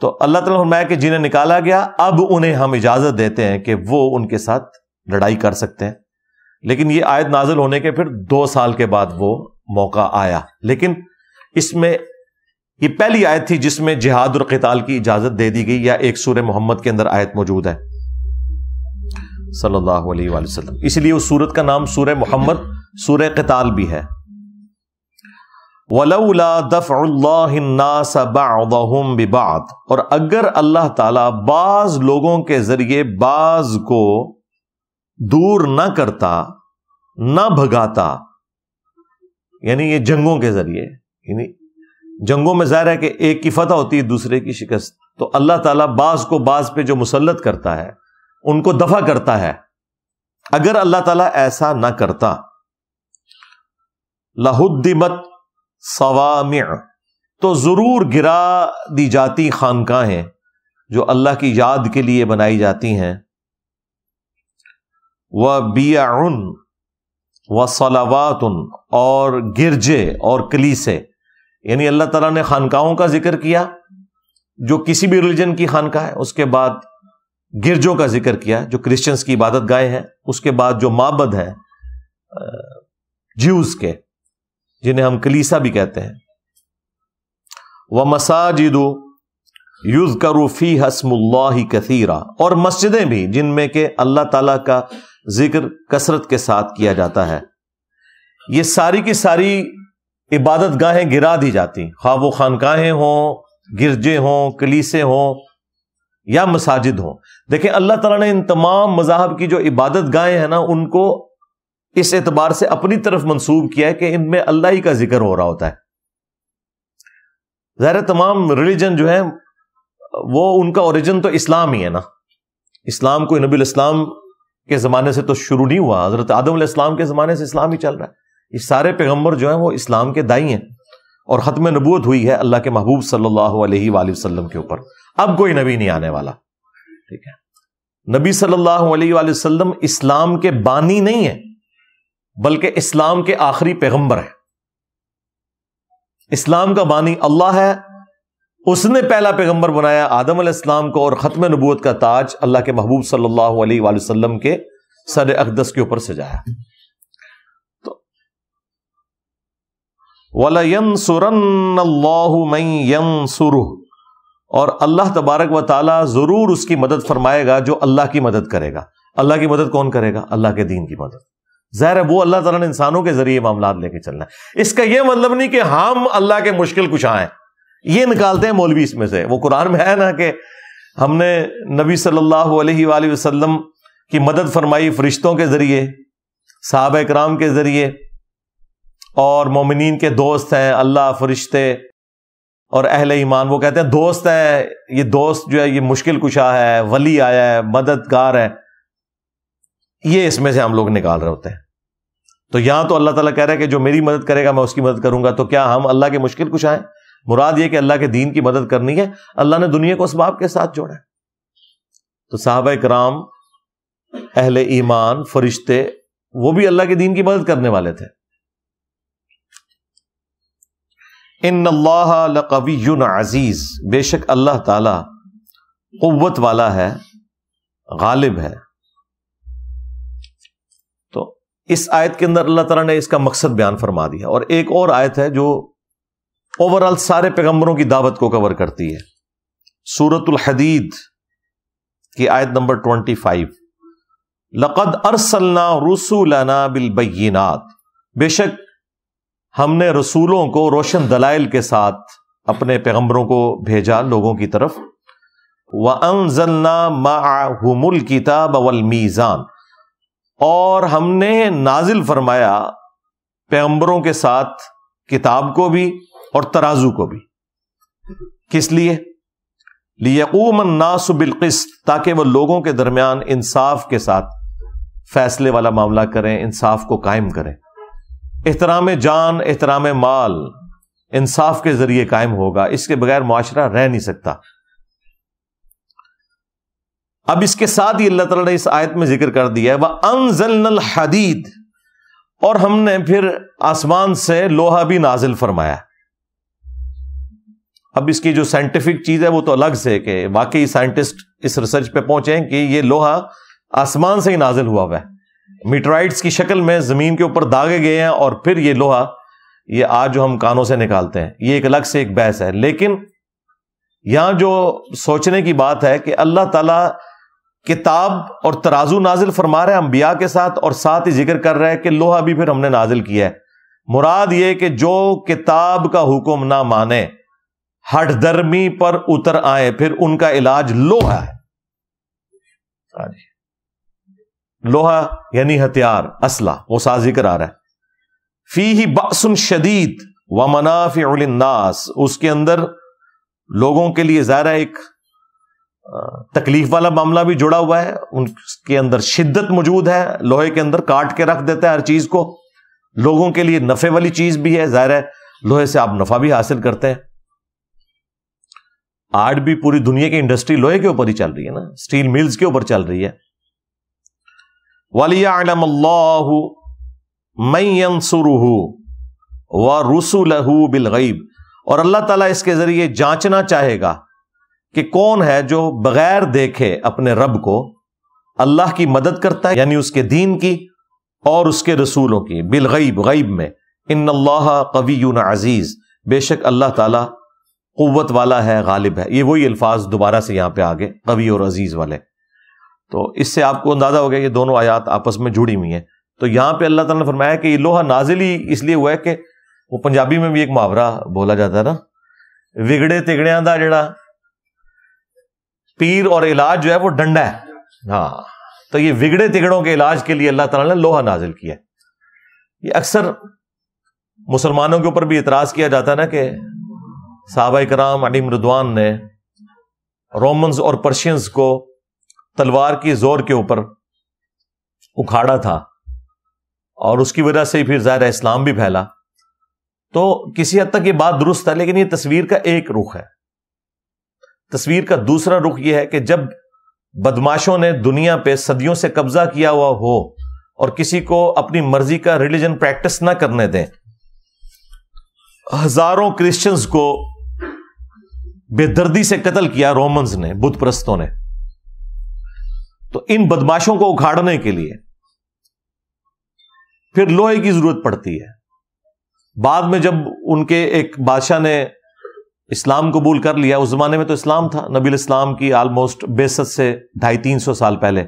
तो अल्लाह तला फरमाया कि जिन्हें निकाला गया अब उन्हें हम इजाजत देते हैं कि वो उनके साथ लड़ाई कर सकते हैं लेकिन यह आयत नाजिल होने के फिर दो साल के बाद वो मौका आया लेकिन इसमें यह पहली आयत थी जिसमें जिहाद और कताल की इजाजत दे दी गई या एक सूर्य मोहम्मद के अंदर आयत मौजूद है सल्लल्लाहु अलैहि वसल्लम इसलिए उस सूरत का नाम सूर मोहम्मद सूर कताल भी है वलौला और अगर अल्लाह ताला बाज लोगों के जरिए बाज को दूर ना करता ना भगाता यानी ये जंगों के जरिए यानी जंगों में जाहिर है कि एक की फतह होती है दूसरे की शिकस्त तो अल्लाह ताला बाज को बाज पे जो मुसलत करता है उनको दफा करता है अगर अल्लाह ताला ऐसा ना करता लहुद्दीमत सवाम तो जरूर गिरा दी जाती खानकाहें जो अल्लाह की याद के लिए बनाई जाती हैं वह बिया उन व सलावात उन और गिरजे और कलीसे यानी अल्लाह ताला ने खानकाहों का जिक्र किया जो किसी भी रिलीजन की खानका है उसके बाद गिरजों का जिक्र किया जो क्रिश्चियंस की इबादत गाय है उसके बाद जो माबद है ज्यूज के जिन्हें हम कलीसा भी कहते हैं व मसाजिदो युज करूफी हसमुल्ला कथीरा और मस्जिदें भी जिनमें के अल्लाह तला का जिक्र कसरत के साथ किया जाता है ये सारी की सारी इबादत गाहें गिरा दी जाती खा वो खानकाहें हों गिरजे हों कलीसे हों या मसाजिद हों देखें अल्लाह तला ने इन तमाम मजाहब की जो इबादत गाहें हैं ना उनको इस एतबार से अपनी तरफ मंसूब किया है कि इनमें अल्लाह ही का जिक्र हो रहा होता है जहर तमाम रिलीजन जो है वो उनका ओरिजिन तो इस्लाम ही है ना इस्लाम को नबी इस्लाम के ज़माने से तो शुरू नहीं हुआ हज़रत आदम इस्लाम के ज़माने से इस्लाम ही चल रहा है ये सारे पैगम्बर जो है वो इस्लाम के दाई हैं और ख़त्म नबूत हुई है अल्लाह के महबूब सल्लल्लाहु अलैहि वसल्लम के ऊपर अब कोई नबी नहीं आने वाला ठीक है नबी सल्लल्लाहु अलैहि वसल्लम इस्लाम के बानी नहीं है बल्कि इस्लाम के आखिरी पैगंबर है इस्लाम का बानी अल्लाह है उसने पहला पैगंबर बनाया आदम अलैहिस्सलाम को और ख़त्म नबूत का ताज अल्लाह के महबूब सल्लल्लाहु अलैहि वसल्लम के सर अकदस के ऊपर सजाया तो वलयन सुरन अल्लाह सुरु और अल्लाह तबारक व ताली ज़रूर उसकी मदद फरमाएगा जो अल्लाह की मदद करेगा अल्लाह की मदद कौन करेगा अल्लाह के दीन की मदद ज़ाहिर है वो अल्लाह ताला ने इंसानों के जरिए मामला लेके चलना है इसका यह मतलब नहीं कि हम अल्लाह के मुश्किल कुछ आए ये निकालते हैं मौलवी इसमें से वो कुरान में है ना कि हमने नबी सल्लल्लाहु अलैहि वसल्लम की मदद फरमाई फरिश्तों के जरिए साहब कराम के जरिए और मोमिन के दोस्त हैं अल्लाह फरिश्ते और अहल ईमान वो कहते हैं दोस्त है ये दोस्त जो है ये मुश्किल कुशा है वली आया है मददगार है ये इसमें से हम लोग निकाल रहे होते हैं तो यहां तो अल्लाह तला कह रहे हैं कि जो मेरी मदद करेगा मैं उसकी मदद करूंगा तो क्या हम अल्लाह के मुश्किल कुछ आए मुराद ये कि अल्लाह के दीन की मदद करनी है अल्लाह ने दुनिया को इसबाब के साथ जोड़ा है तो साहब कराम अहल ईमान फरिश्ते वो भी अल्लाह के दीन की मदद करने वाले थे इन लकवी अजीज़ बेशक अल्लाह ताला क़वत वाला है गालिब है तो इस आयत के अंदर अल्लाह ताला ने इसका मकसद बयान फरमा दिया और एक और आयत है जो ओवरऑल सारे पैगंबरों की दावत को कवर करती है सूरतुल हदीद की आयत नंबर ट्वेंटी फाइव लकद अरसलना रसूलना बिलबैनात बेशक हमने रसूलों को रोशन दलाइल के साथ अपने पैगम्बरों को भेजा लोगों की तरफ व अनजल्ला माहमुल किताब अवल और हमने नाजिल फरमाया पैगम्बरों के साथ किताब को भी और तराजू को भी किस लिए लियकूमन नासबिलकस्त ताकि वह लोगों के दरमियान इंसाफ के साथ फैसले वाला मामला करें इंसाफ को कायम करें एहतराम जान एहतराम माल इंसाफ के जरिए कायम होगा इसके बगैर माशरा रह नहीं सकता अब इसके साथ ही अल्लाह तला ने इस आयत में जिक्र कर दिया है वह अनजल हदीद और हमने फिर आसमान से लोहा भी नाजिल फरमाया अब इसकी जो साइंटिफिक चीज है वो तो अलग से कि वाकई साइंटिस्ट इस रिसर्च पे पहुंचे कि ये लोहा आसमान से ही नाजिल हुआ हुआ है मीटराइट्स की शक्ल में ज़मीन के ऊपर दागे गए हैं और फिर ये लोहा ये आज जो हम कानों से निकालते हैं ये एक अलग से एक बहस है लेकिन यहां जो सोचने की बात है कि अल्लाह ताला किताब और तराजू नाजिल फरमा रहे हैं अम्बिया के साथ और साथ ही जिक्र कर रहे हैं कि लोहा भी फिर हमने नाजिल किया है मुराद ये कि जो किताब का हुक्म ना माने हट दर्मी पर उतर आए फिर उनका इलाज लोहा है हाँ लोहा यानी हथियार असला वो सा जिक्र आ रहा है फी ही बासन शदीद व मनाफिनास उसके अंदर लोगों के लिए ज्यादा एक तकलीफ वाला मामला भी जुड़ा हुआ है उनके अंदर शिद्दत मौजूद है लोहे के अंदर काट के रख देता है हर चीज़ को लोगों के लिए नफे वाली चीज़ भी है ज़ाहिर है लोहे से आप नफा भी हासिल करते हैं आज भी पूरी दुनिया की इंडस्ट्री लोहे के ऊपर ही चल रही है ना स्टील मिल्स के ऊपर चल रही है वलियालमल्लाहु मैंसुरहू व रसुलहू बिलगैब और अल्लाह ताला इसके ज़रिए जांचना चाहेगा कि कौन है जो बगैर देखे अपने रब को अल्लाह की मदद करता है यानी उसके दीन की और उसके रसूलों की बिल गईब गईब में इन अल्लाह कवी अजीज़ बेशक अल्लाह ताला क़वत वाला है गालिब है ये वही अल्फाज दोबारा से यहां पे आगे गए कवी और अजीज़ वाले तो इससे आपको अंदाजा हो गया ये दोनों आयात आपस में जुड़ी हुई है तो यहां पर अल्लाह ताला ने फरमाया कि लोहा नाजिल ही इसलिए हुआ है कि वो पंजाबी में भी एक मुहावरा बोला जाता है ना विगड़े तिगड़िया ਦਾ ਜਿਹੜਾ पीर और इलाज जो है वो डंडा है हाँ तो ये विगड़े तिगड़ों के इलाज के लिए अल्लाह तला ने लोहा नाजिल किया ये अक्सर मुसलमानों के ऊपर भी इतराज किया जाता है ना कि साहबा कराम अली रदवान ने रोमन्स और पर्शियंस को तलवार की जोर के ऊपर उखाड़ा था और उसकी वजह से फिर ज़ाहिर इस्लाम भी फैला तो किसी हद तक ये बात दुरुस्त है लेकिन ये तस्वीर का एक रुख है तस्वीर का दूसरा रुख यह है कि जब बदमाशों ने दुनिया पे सदियों से कब्जा किया हुआ हो और किसी को अपनी मर्जी का रिलीजन प्रैक्टिस ना करने दें हजारों क्रिश्चियंस को बेदर्दी से कत्ल किया रोमन्स ने बुतप्रस्तों ने तो इन बदमाशों को उखाड़ने के लिए फिर लोहे की जरूरत पड़ती है बाद में जब उनके एक बादशाह ने इस्लाम कबूल कर लिया उस जमाने में तो इस्लाम था नबी इस्लाम की ऑलमोस्ट बेसत से ढाई तीन सौ साल पहले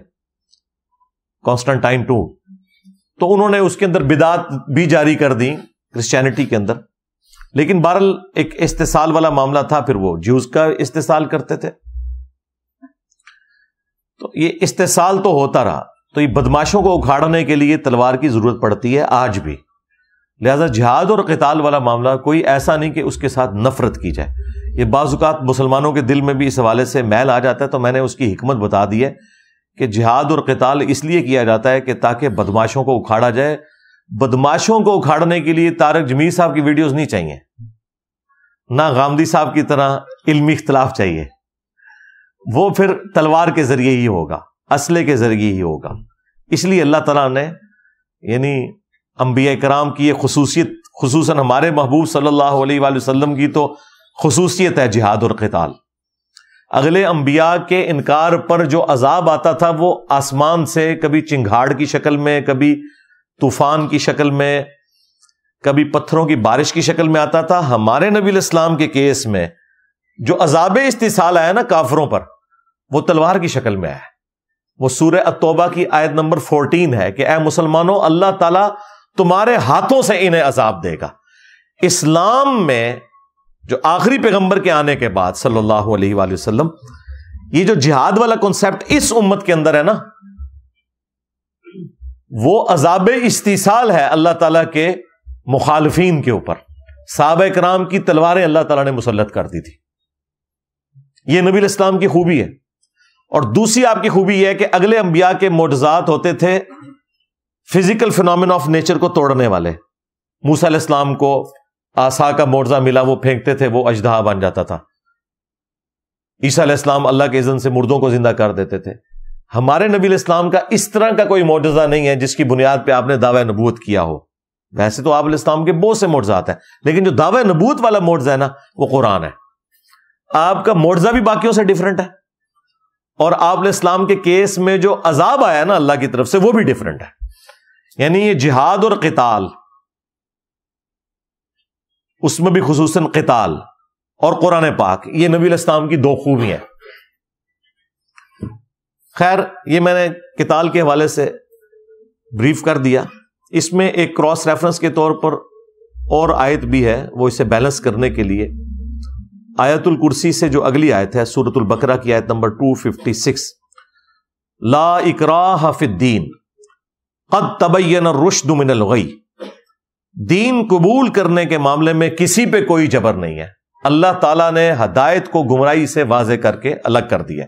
कॉन्स्टेंटाइन टू तो उन्होंने उसके अंदर बिदात भी जारी कर दी क्रिश्चियनिटी के अंदर लेकिन बहरल एक इस्तेसाल वाला मामला था फिर वो ज्यूज का इस्तेसाल करते थे तो ये इस्तेसाल तो होता रहा तो ये बदमाशों को उखाड़ने के लिए तलवार की जरूरत पड़ती है आज भी लिहाजा जिहाद और कताल वाला मामला कोई ऐसा नहीं कि उसके साथ नफरत की जाए ये बाजुक़ात मुसलमानों के दिल में भी इस हवाले से मैल आ जाता है तो मैंने उसकी हमत बता दी है कि जिहाद और कताल इसलिए किया जाता है कि ताकि बदमाशों को उखाड़ा जाए बदमाशों को उखाड़ने के लिए तारक जमीर साहब की वीडियोस नहीं चाहिए ना गांधी साहब की तरह इलमी इख्तलाफ चाहिए वो फिर तलवार के जरिए ही होगा असले के जरिए ही होगा इसलिए अल्लाह तला ने यानी अम्बिया कराम की ये खसूसियत खसूस हमारे महबूब सल्लल्लाहु अलैहि वसल्लम की तो खसूसियत है जिहाद और कताल अगले अम्बिया के इनकार पर जो अजाब आता था वो आसमान से कभी चिंगाड़ की शक्ल में कभी तूफान की शक्ल में कभी पत्थरों की बारिश की शक्ल में आता था हमारे नबी इस्लाम के केस में जो अजाब इस्तीसाल आया ना काफरों पर वो तलवार की शक्ल में है वो सूर्य अतोबा की आयत नंबर फोर्टीन है कि ए मुसलमानों अल्लाह ताला तुम्हारे हाथों से इन्हें अजाब देगा इस्लाम में जो आखिरी पैगंबर के आने के बाद सल्लल्लाहु अलैहि वसल्लम ये जो जिहाद वाला कॉन्सेप्ट इस उम्मत के अंदर है ना वो अजाब इस्तीसाल है अल्लाह ताला के मुखालफी के ऊपर साब कराम की तलवारें अल्लाह तला ने मुसलत कर दी थी यह नबी इस्लाम की खूबी है और दूसरी आपकी खूबी यह है कि अगले अंबिया के मोटजात होते थे फिजिकल फिनोमिन ऑफ नेचर को तोड़ने वाले मूसा इस्लाम को आसा का मोर्जा मिला वो फेंकते थे वो अजदहा बन जाता था ईसा इस्लाम अल्लाह के इज़न से मुर्दों को जिंदा कर देते थे हमारे नबी इस्लाम का इस तरह का कोई मोर्जा नहीं है जिसकी बुनियाद पर आपने दावा नबूत किया हो वैसे तो आप इस्लाम के बहुत से मोर्जात हैं लेकिन जो दावा नबूत वाला मोर्जा है ना वो कुरान है आपका मोर्जा भी बाकियों से डिफरेंट है और आपने इस्लाम के केस में जो अजाब आया ना अल्लाह की तरफ से वो भी डिफरेंट है यानी ये जिहाद और किताल उसमें भी खसूस कताल और कुरान पाक ये नबी इस्लाम की दो खूबी है खैर ये मैंने किताल के हवाले से ब्रीफ कर दिया इसमें एक क्रॉस रेफरेंस के तौर पर और आयत भी है वो इसे बैलेंस करने के लिए आयतुल कुर्सी से जो अगली आयत है सूरतुल बकरा की आयत नंबर 256 ला इकरा हफिद्दीन कद तबैन रुशद गई दीन कबूल करने के मामले में किसी पर कोई जबर नहीं है अल्लाह तला ने हदायत को गुमराई से वाजे करके अलग कर दिया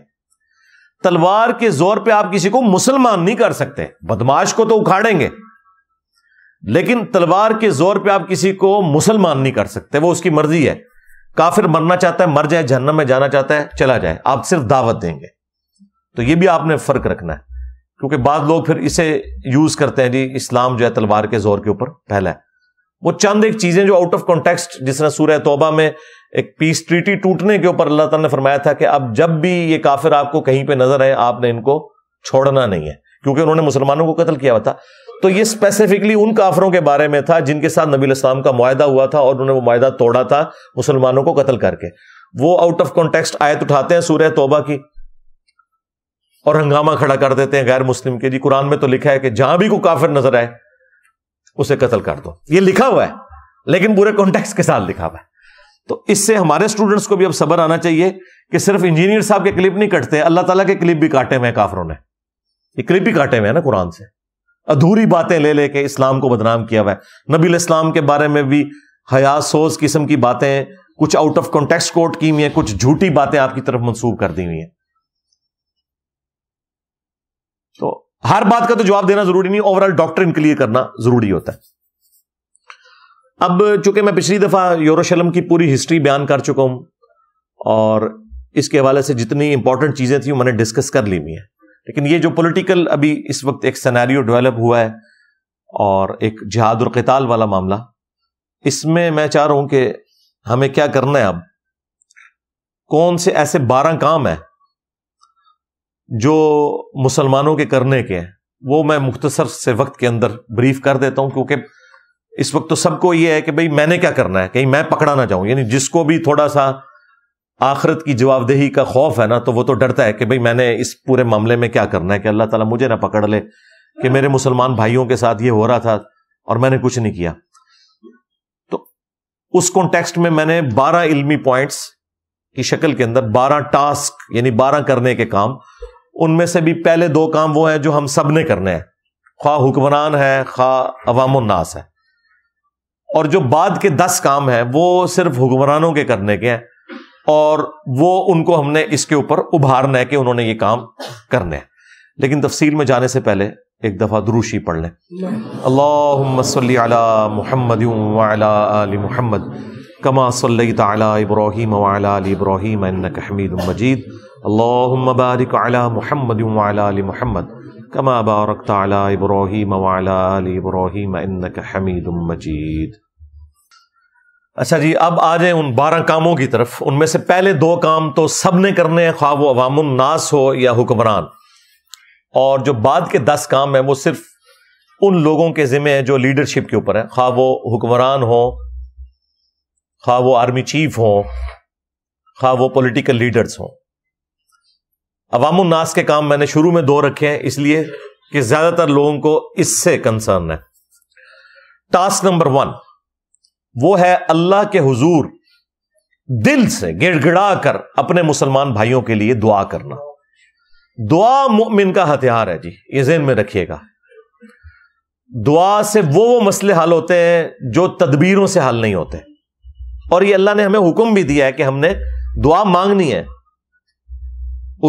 तलवार के जोर पर आप किसी को मुसलमान नहीं कर सकते बदमाश को तो उखाड़ेंगे लेकिन तलवार के जोर पर आप किसी को मुसलमान नहीं कर सकते वो उसकी मर्जी है काफिर मरना चाहता है मर जाए जहन्नम में जाना चाहता है चला जाए आप सिर्फ दावत देंगे तो यह भी आपने फर्क रखना है क्योंकि बाद लोग फिर इसे यूज करते हैं जी इस्लाम जो है तलवार के जोर के ऊपर फैला है वो चंद एक चीजें जो आउट ऑफ कॉन्टेक्सट जिस तरह सूर्य तोबा में एक पीस ट्रीटी टूटने के ऊपर अल्लाह ताला ने फरमाया था कि अब जब भी ये काफिर आपको कहीं पर नजर आए आपने इनको छोड़ना नहीं है क्योंकि उन्होंने मुसलमानों को कत्ल किया था तो ये स्पेसिफिकली उन काफरों के बारे में था जिनके साथ नबी इस्लाम का माहा हुआ था और उन्होंने वो माहा तोड़ा था मुसलमानों को कत्ल करके वो आउट ऑफ कॉन्टेक्स्ट आयत उठाते हैं सूर्य तोबा की और हंगामा खड़ा कर देते हैं गैर मुस्लिम के जी कुरान में तो लिखा है कि जहां भी कोई काफिर नजर आए उसे कत्ल कर दो ये लिखा हुआ है लेकिन पूरे कॉन्टेक्स्ट के साथ लिखा हुआ है तो इससे हमारे स्टूडेंट्स को भी अब सबर आना चाहिए कि सिर्फ इंजीनियर साहब के क्लिप नहीं कटते अल्लाह ताला के क्लिप भी काटे हुए हैं काफरों ने ये क्लिप भी काटे हुए हैं ना कुरान से अधूरी बातें ले लेके इस्लाम को बदनाम किया हुआ है नबी इस्लाम के बारे में भी हयासोज किस्म की बातें कुछ आउट ऑफ कॉन्टेक्स कोट की हुई है कुछ झूठी बातें आपकी तरफ मंसूब कर दी हुई हैं तो हर बात का तो जवाब देना जरूरी नहीं ओवरऑल डॉक्टर क्लियर करना जरूरी होता है अब चूंकि मैं पिछली दफा यूरोशलम की पूरी हिस्ट्री बयान कर चुका हूं और इसके हवाले से जितनी इंपॉर्टेंट चीजें थी मैंने डिस्कस कर ली हुई है लेकिन ये जो पॉलिटिकल अभी इस वक्त एक सनारियो डेवलप हुआ है और एक जिहाद और कताल वाला मामला इसमें मैं चाह रहा हूं कि हमें क्या करना है अब कौन से ऐसे बारह काम है जो मुसलमानों के करने के हैं वो मैं मुख्तसर से वक्त के अंदर ब्रीफ कर देता हूं क्योंकि इस वक्त तो सबको ये है कि भाई मैंने क्या करना है कहीं मैं पकड़ा ना जाऊं यानी जिसको भी थोड़ा सा आखरत की जवाबदेही का खौफ है ना तो वो तो डरता है कि भाई मैंने इस पूरे मामले में क्या करना है कि अल्लाह ताला मुझे ना पकड़ ले कि मेरे मुसलमान भाइयों के साथ ये हो रहा था और मैंने कुछ नहीं किया तो उस कॉन्टेक्स्ट में मैंने बारह इल्मी पॉइंट्स की शक्ल के अंदर बारह टास्क यानी बारह करने के काम उनमें से भी पहले दो काम वो हैं जो हम सब ने करने हैं खा हुक्मरान है खा अवामनास है और जो बाद के दस काम हैं वो सिर्फ हुक्मरानों के करने के हैं और वो उनको हमने इसके ऊपर उभारना है कि उन्होंने ये काम करने है लेकिन तफसील में जाने से पहले एक दफ़ा दुरूशी पढ़ लें अला मोहम्मद मोहम्मद कमा सल तब्राहिम वाली मजीद अल्लाम मोहम्मद मोहम्मद कमा बारक ताला इब्राहिम हमीद मजीद अच्छा जी अब आ जाए उन बारह कामों की तरफ उनमें से पहले दो काम तो सब ने करने हैं ख्वाब वो अवामुन नास हो या हुक्मरान और जो बाद के दस काम हैं वो सिर्फ उन लोगों के जिम्मे हैं जो लीडरशिप के ऊपर है खा वो हुक्मरान हो खा आर्मी चीफ हो खा वो पॉलिटिकल लीडर्स हों अवाम नास के काम मैंने शुरू में दो रखे हैं इसलिए कि ज्यादातर लोगों को इससे कंसर्न है टास्क नंबर वन वो है अल्लाह के हुजूर दिल से गिड़गिड़ा कर अपने मुसलमान भाइयों के लिए दुआ करना दुआ मुमिन का हथियार है जी ये जेन में रखिएगा दुआ से वो वो मसले हल होते हैं जो तदबीरों से हल नहीं होते और ये अल्लाह ने हमें हुक्म भी दिया है कि हमने दुआ मांगनी है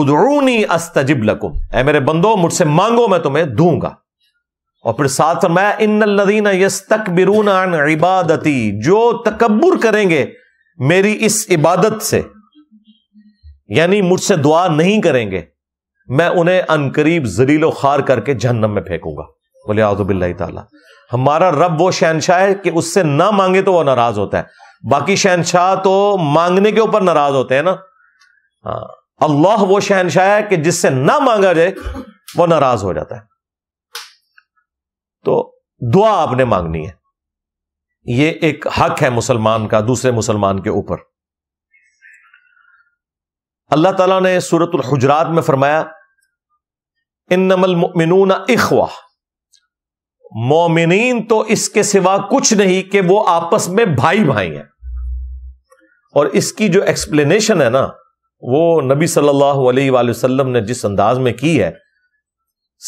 उदरूनी अस्तजिब लकुम ऐ मेरे बंदो मुझसे मांगो मैं तुम्हें दूंगा और फिर साथ मैं इन लदीन इबादती जो तकबर करेंगे मेरी इस इबादत से यानी मुझसे दुआ नहीं करेंगे मैं उन्हें अनकरीब जलीलो खार करके जहनम में फेंकूंगा बोले आज ताला हमारा रब वो शहनशाह है कि उससे ना मांगे तो वो नाराज होता है बाकी शहनशाह तो मांगने के ऊपर नाराज होते हैं ना हाँ, अल्लाह वो शहनशाह है कि जिससे ना मांगा जाए वो नाराज हो जाता है तो दुआ आपने मांगनी है ये एक हक है मुसलमान का दूसरे मुसलमान के ऊपर अल्लाह तला ने सूरत हुजरात में फरमाया इन नमल मिनून इखवा मोमिन तो इसके सिवा कुछ नहीं कि वो आपस में भाई भाई हैं और इसकी जो एक्सप्लेनेशन है ना वो नबी सल्लल्लाहु अलैहि वसल्लम ने जिस अंदाज में की है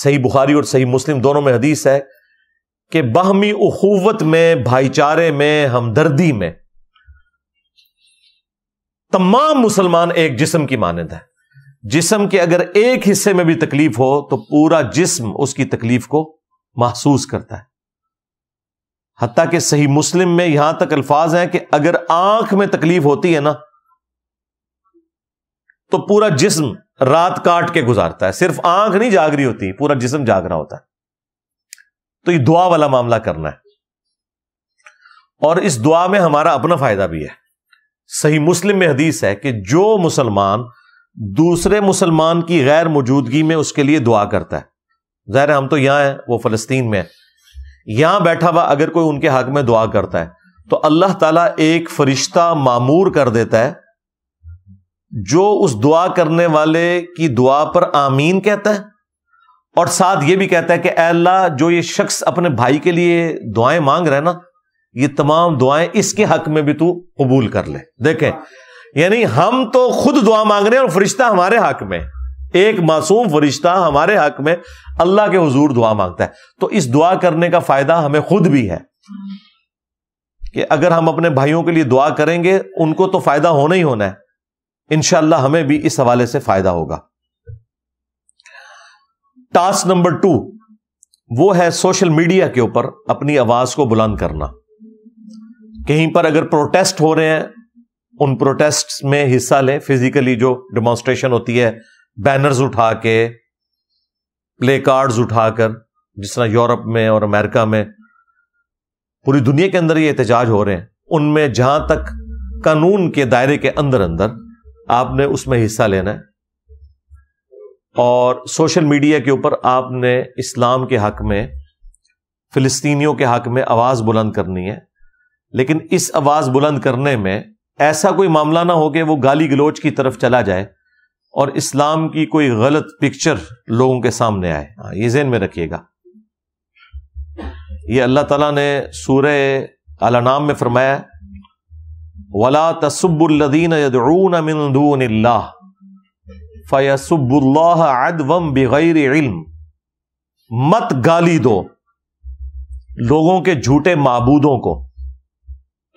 सही बुखारी और सही मुस्लिम दोनों में हदीस है कि बाहमी उखूवत में भाईचारे में हमदर्दी में तमाम मुसलमान एक जिस्म की मानद है जिस्म के अगर एक हिस्से में भी तकलीफ हो तो पूरा जिस्म उसकी तकलीफ को महसूस करता है हती के सही मुस्लिम में यहां तक अल्फाज हैं कि अगर आंख में तकलीफ होती है ना तो पूरा जिस्म रात काट के गुजारता है सिर्फ आंख नहीं जाग रही होती पूरा जिस्म जाग रहा होता है तो ये दुआ वाला मामला करना है और इस दुआ में हमारा अपना फायदा भी है सही मुस्लिम में हदीस है कि जो मुसलमान दूसरे मुसलमान की गैर मौजूदगी में उसके लिए दुआ करता है जहर हम तो यहां है वो फ़लस्तीन में है यहां बैठा हुआ अगर कोई उनके हक में दुआ करता है तो अल्लाह ताला एक फरिश्ता मामूर कर देता है जो उस दुआ करने वाले की दुआ पर आमीन कहता है और साथ ये भी कहता है कि अल्लाह जो ये शख्स अपने भाई के लिए दुआएं मांग रहे है ना ये तमाम दुआएं इसके हक में भी तू कबूल कर ले देखें यानी हम तो खुद दुआ मांग रहे हैं और फरिश्ता हमारे हक में एक मासूम फरिश्ता हमारे हक में अल्लाह के हजूर दुआ मांगता है तो इस दुआ करने का फायदा हमें खुद भी है कि अगर हम अपने भाइयों के लिए दुआ करेंगे उनको तो फायदा होना ही होना है इनशाला हमें भी इस हवाले से फायदा होगा टास्क नंबर टू वो है सोशल मीडिया के ऊपर अपनी आवाज को बुलंद करना कहीं पर अगर प्रोटेस्ट हो रहे हैं उन प्रोटेस्ट में हिस्सा लें फिजिकली जो डेमोन्स्ट्रेशन होती है बैनर्स उठा के प्ले कार्ड्स उठाकर जिस तरह यूरोप में और अमेरिका में पूरी दुनिया के अंदर ये एहतजाज हो रहे हैं उनमें जहां तक कानून के दायरे के अंदर अंदर आपने उसमें हिस्सा लेना है और सोशल मीडिया के ऊपर आपने इस्लाम के हक में फिलिस्तीनियों के हक में आवाज़ बुलंद करनी है लेकिन इस आवाज़ बुलंद करने में ऐसा कोई मामला ना हो कि वो गाली गलोच की तरफ चला जाए और इस्लाम की कोई गलत पिक्चर लोगों के सामने आए हाँ ये जेन में रखिएगा ये अल्लाह तला ने सूर अला नाम में फरमाया वला तसब्बुल्लदीन यदून फयसुबुल्लाह अदवम बगैर इल्म मत गाली दो लोगों के झूठे मबूदों को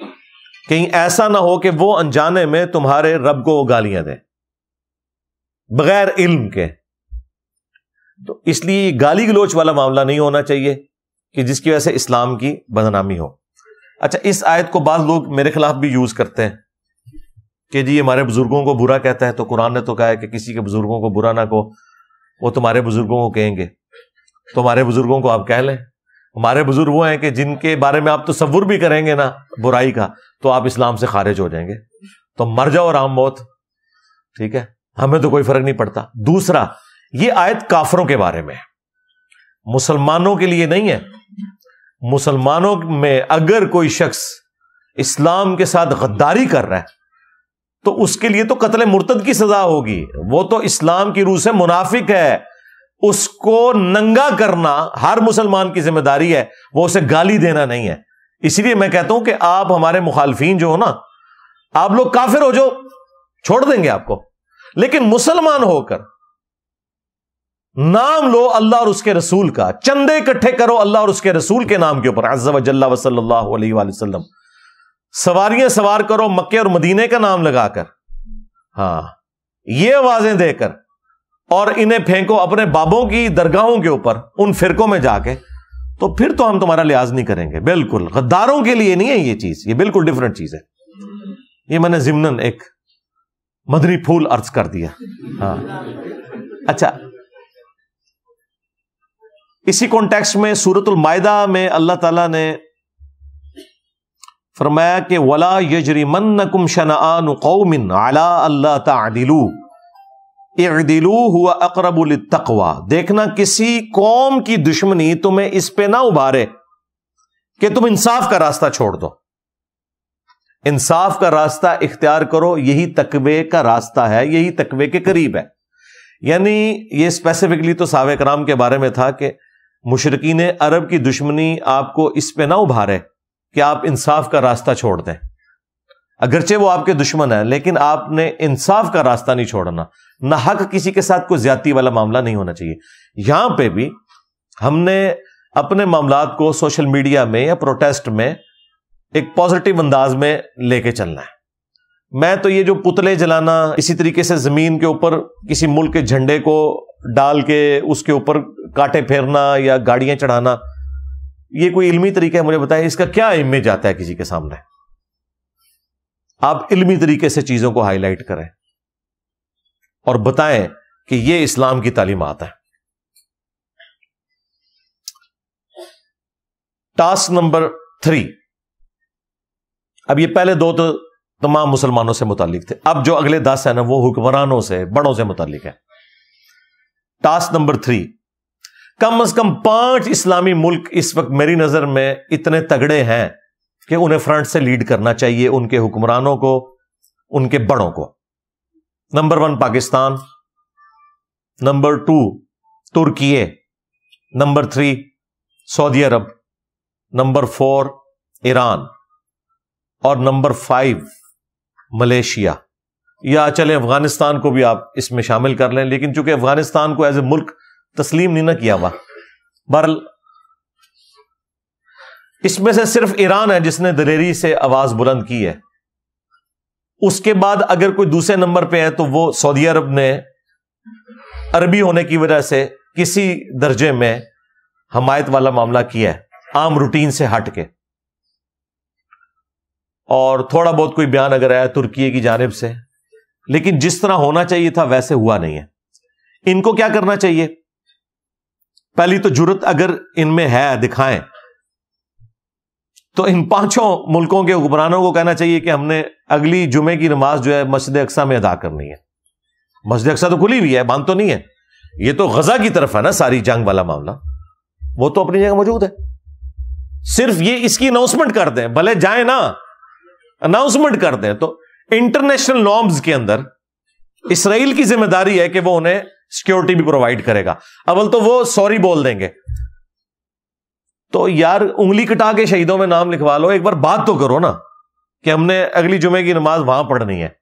कहीं ऐसा ना हो कि वो अनजाने में तुम्हारे रब को गालियां दें बगैर इल्म के तो इसलिए गाली गलोच वाला मामला नहीं होना चाहिए कि जिसकी वजह से इस्लाम की बदनामी हो अच्छा इस आयत को बाद लोग मेरे खिलाफ भी यूज करते हैं कि जी हमारे बुजुर्गों को बुरा कहता है तो कुरान ने तो कहा है कि किसी के बुजुर्गों को बुरा ना कहो वो तुम्हारे बुजुर्गों को कहेंगे तो हमारे बुजुर्गों को आप कह लें हमारे बुजुर्ग वो हैं कि जिनके बारे में आप तस्वुर भी करेंगे ना बुराई का तो आप इस्लाम से खारिज हो जाएंगे तो मर जाओ राम मौत ठीक है हमें तो कोई फर्क नहीं पड़ता दूसरा ये आयत काफरों के बारे में मुसलमानों के लिए नहीं है मुसलमानों में अगर कोई शख्स इस्लाम के साथ गद्दारी कर रहा है तो उसके लिए तो कत्ल मुर्तद की सजा होगी वो तो इस्लाम की रूह से मुनाफिक है उसको नंगा करना हर मुसलमान की जिम्मेदारी है वो उसे गाली देना नहीं है इसलिए मैं कहता हूं कि आप हमारे मुखालफी जो हो ना आप लोग काफिर हो जो छोड़ देंगे आपको लेकिन मुसलमान होकर नाम लो अल्लाह और उसके रसूल का चंदे इकट्ठे करो अल्लाह और उसके रसूल के नाम के ऊपर अज्जा वजल्ला सवारियां सवार करो मक्के और मदीने का नाम लगाकर हाँ ये आवाजें देकर और इन्हें फेंको अपने बाबों की दरगाहों के ऊपर उन फिरकों में जाके तो फिर तो हम तुम्हारा लिहाज नहीं करेंगे बिल्कुल गद्दारों के लिए नहीं है ये चीज ये बिल्कुल डिफरेंट चीज है ये मैंने जिमन एक मदनी फूल अर्ज कर दिया हाँ अच्छा इसी कॉन्टेक्स्ट में सूरतुल मायदा में अल्लाह ताला ने फरमाया कि वला यजरिमन्नकुम शनान कौमिन अला अल्लाह तदिलू इदिलू हुआ अकरबुल तकवा देखना किसी कौम की दुश्मनी तुम्हें इस पे ना उभारे कि तुम इंसाफ का रास्ता छोड़ दो इंसाफ का रास्ता इख्तियार करो यही तकवे का रास्ता है यही तकवे के करीब है यानी ये स्पेसिफिकली तो सावे कराम के बारे में था कि मुशरकिन अरब की दुश्मनी आपको इस पे ना उभारे कि आप इंसाफ का रास्ता छोड़ दें अगरचे वो आपके दुश्मन है लेकिन आपने इंसाफ का रास्ता नहीं छोड़ना ना हक किसी के साथ कोई ज्यादा वाला मामला नहीं होना चाहिए यहां पे भी हमने अपने मामला को सोशल मीडिया में या प्रोटेस्ट में एक पॉजिटिव अंदाज में लेके चलना है मैं तो ये जो पुतले जलाना इसी तरीके से जमीन के ऊपर किसी मुल्क के झंडे को डाल के उसके ऊपर कांटे फेरना या गाड़ियां चढ़ाना ये कोई इल्मी तरीका है मुझे बताएं इसका क्या इमेज आता है किसी के सामने आप इल्मी तरीके से चीजों को हाईलाइट करें और बताएं कि ये इस्लाम की तालीमत है टास्क नंबर थ्री अब ये पहले दो तो तमाम मुसलमानों से मुतालिक थे अब जो अगले दस है ना वो हुक्मरानों से बड़ों से मुतालिक है टास्क नंबर थ्री कम से कम पांच इस्लामी मुल्क इस वक्त मेरी नजर में इतने तगड़े हैं कि उन्हें फ्रंट से लीड करना चाहिए उनके हुक्मरानों को उनके बड़ों को number one Pakistan number two Turkey number three Saudi Arab number four Iran और नंबर फाइव मलेशिया या चले अफगानिस्तान को भी आप इसमें शामिल कर लें लेकिन चूंकि अफगानिस्तान को एज ए मुल्क तस्लीम नहीं ना किया हुआ बहरल इसमें से सिर्फ ईरान है जिसने दरेरी से आवाज बुलंद की है उसके बाद अगर कोई दूसरे नंबर पर है तो वह सऊदी अरब ने अरबी होने की वजह से किसी दर्जे में हमायत वाला मामला किया है आम रूटीन से हट के और थोड़ा बहुत कोई बयान अगर आया तुर्की की जानब से लेकिन जिस तरह होना चाहिए था वैसे हुआ नहीं है इनको क्या करना चाहिए पहली तो जरूरत अगर इनमें है दिखाएं तो इन पांचों मुल्कों के हुक्मरानों को कहना चाहिए कि हमने अगली जुमे की नमाज जो है मस्जिद अक्सा में अदा करनी है मस्जिद अक्सा तो खुली हुई है बंद तो नहीं है ये तो गजा की तरफ है ना सारी जंग वाला मामला वो तो अपनी जगह मौजूद है सिर्फ ये इसकी अनाउंसमेंट कर दें भले जाए ना अनाउंसमेंट कर दें तो इंटरनेशनल नॉर्म्स के अंदर इसराइल की जिम्मेदारी है कि वो उन्हें सिक्योरिटी भी प्रोवाइड करेगा अवल तो वो सॉरी बोल देंगे तो यार उंगली कटा के शहीदों में नाम लिखवा लो एक बार बात तो करो ना कि हमने अगली जुमे की नमाज वहां पढ़नी है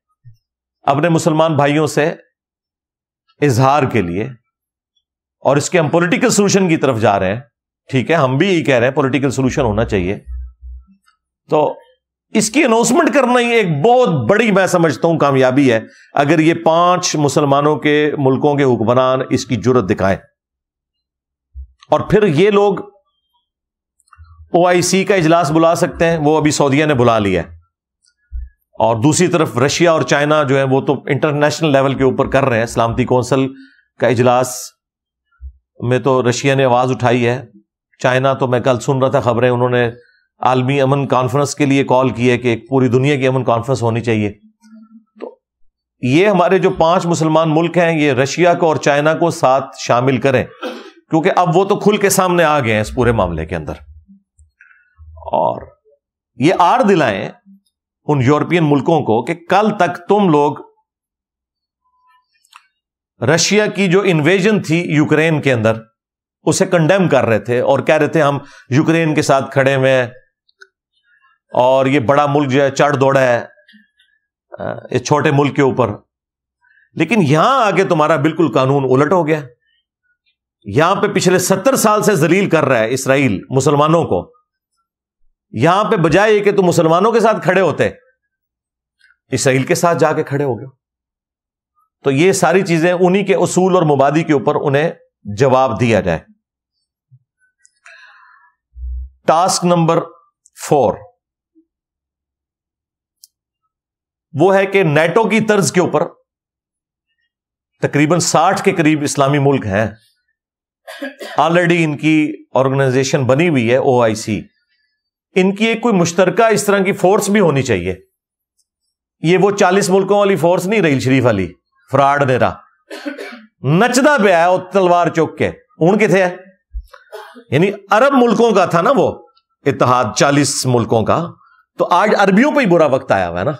अपने मुसलमान भाइयों से इजहार के लिए और इसके हम पॉलिटिकल सोल्यूशन की तरफ जा रहे हैं ठीक है हम भी यही कह रहे हैं पॉलिटिकल सोल्यूशन होना चाहिए तो इसकी अनाउंसमेंट करना ही एक बहुत बड़ी मैं समझता हूं कामयाबी है अगर ये पांच मुसलमानों के मुल्कों के हुक्मरान इसकी जरूरत दिखाएं और फिर ये लोग ओआईसी का इजलास बुला सकते हैं वो अभी सऊदिया ने बुला लिया और दूसरी तरफ रशिया और चाइना जो है वो तो इंटरनेशनल लेवल के ऊपर कर रहे हैं सलामती कौंसल का इजलास में तो रशिया ने आवाज उठाई है चाइना तो मैं कल सुन रहा था खबरें उन्होंने आलमी अमन कॉन्फ्रेंस के लिए कॉल की है कि एक पूरी दुनिया की अमन कॉन्फ्रेंस होनी चाहिए तो ये हमारे जो पांच मुसलमान मुल्क हैं ये रशिया को और चाइना को साथ शामिल करें क्योंकि अब वो तो खुल के सामने आ गए हैं इस पूरे मामले के अंदर और ये आर दिलाए उन यूरोपियन मुल्कों को कि कल तक तुम लोग रशिया की जो इन्वेजन थी यूक्रेन के अंदर उसे कंडेम कर रहे थे और कह रहे थे हम यूक्रेन के साथ खड़े हुए हैं और ये बड़ा मुल्क जो है चढ़ दौड़ा है इस छोटे मुल्क के ऊपर लेकिन यहां आके तुम्हारा बिल्कुल कानून उलट हो गया यहां पे पिछले सत्तर साल से जलील कर रहा है इसराइल मुसलमानों को यहां पे बजाय कि तुम मुसलमानों के साथ खड़े होते इसराइल के साथ जाके खड़े हो गए तो ये सारी चीजें उन्हीं के असूल और मुबादी के ऊपर उन्हें जवाब दिया जाए टास्क नंबर फोर वो है कि नेटो की तर्ज के ऊपर तकरीबन साठ के करीब इस्लामी मुल्क हैं ऑलरेडी इनकी ऑर्गेनाइजेशन बनी हुई है ओआईसी इनकी एक कोई मुश्तरका इस तरह की फोर्स भी होनी चाहिए ये वो चालीस मुल्कों वाली फोर्स नहीं रही शरीफ अली फ्राड ने रहा नचदा पे आया तलवार चौक के ऊन किथे है यानी अरब मुल्कों का था ना वो इतिहाद चालीस मुल्कों का तो आज अरबियों पर ही बुरा वक्त आया हुआ है ना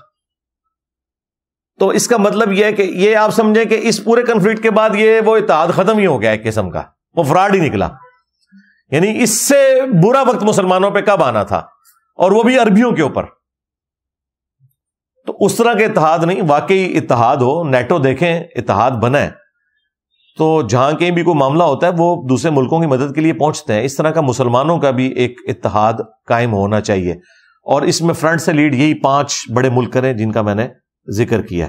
तो इसका मतलब यह है कि ये आप समझें कि इस पूरे कन्फ्लिक्ट के बाद ये वो इतिहाद खत्म ही हो गया एक किस्म का वो फ्रॉड ही निकला यानी इससे बुरा वक्त मुसलमानों पे कब आना था और वो भी अरबियों के ऊपर तो उस तरह के इतिहाद नहीं वाकई इतिहाद हो नेटो देखें इतिहाद बनाए तो जहां कहीं भी कोई मामला होता है वो दूसरे मुल्कों की मदद के लिए पहुंचते हैं इस तरह का मुसलमानों का भी एक इतिहाद कायम होना चाहिए और इसमें फ्रंट से लीड यही पांच बड़े मुल्क करें जिनका मैंने जिक्र किया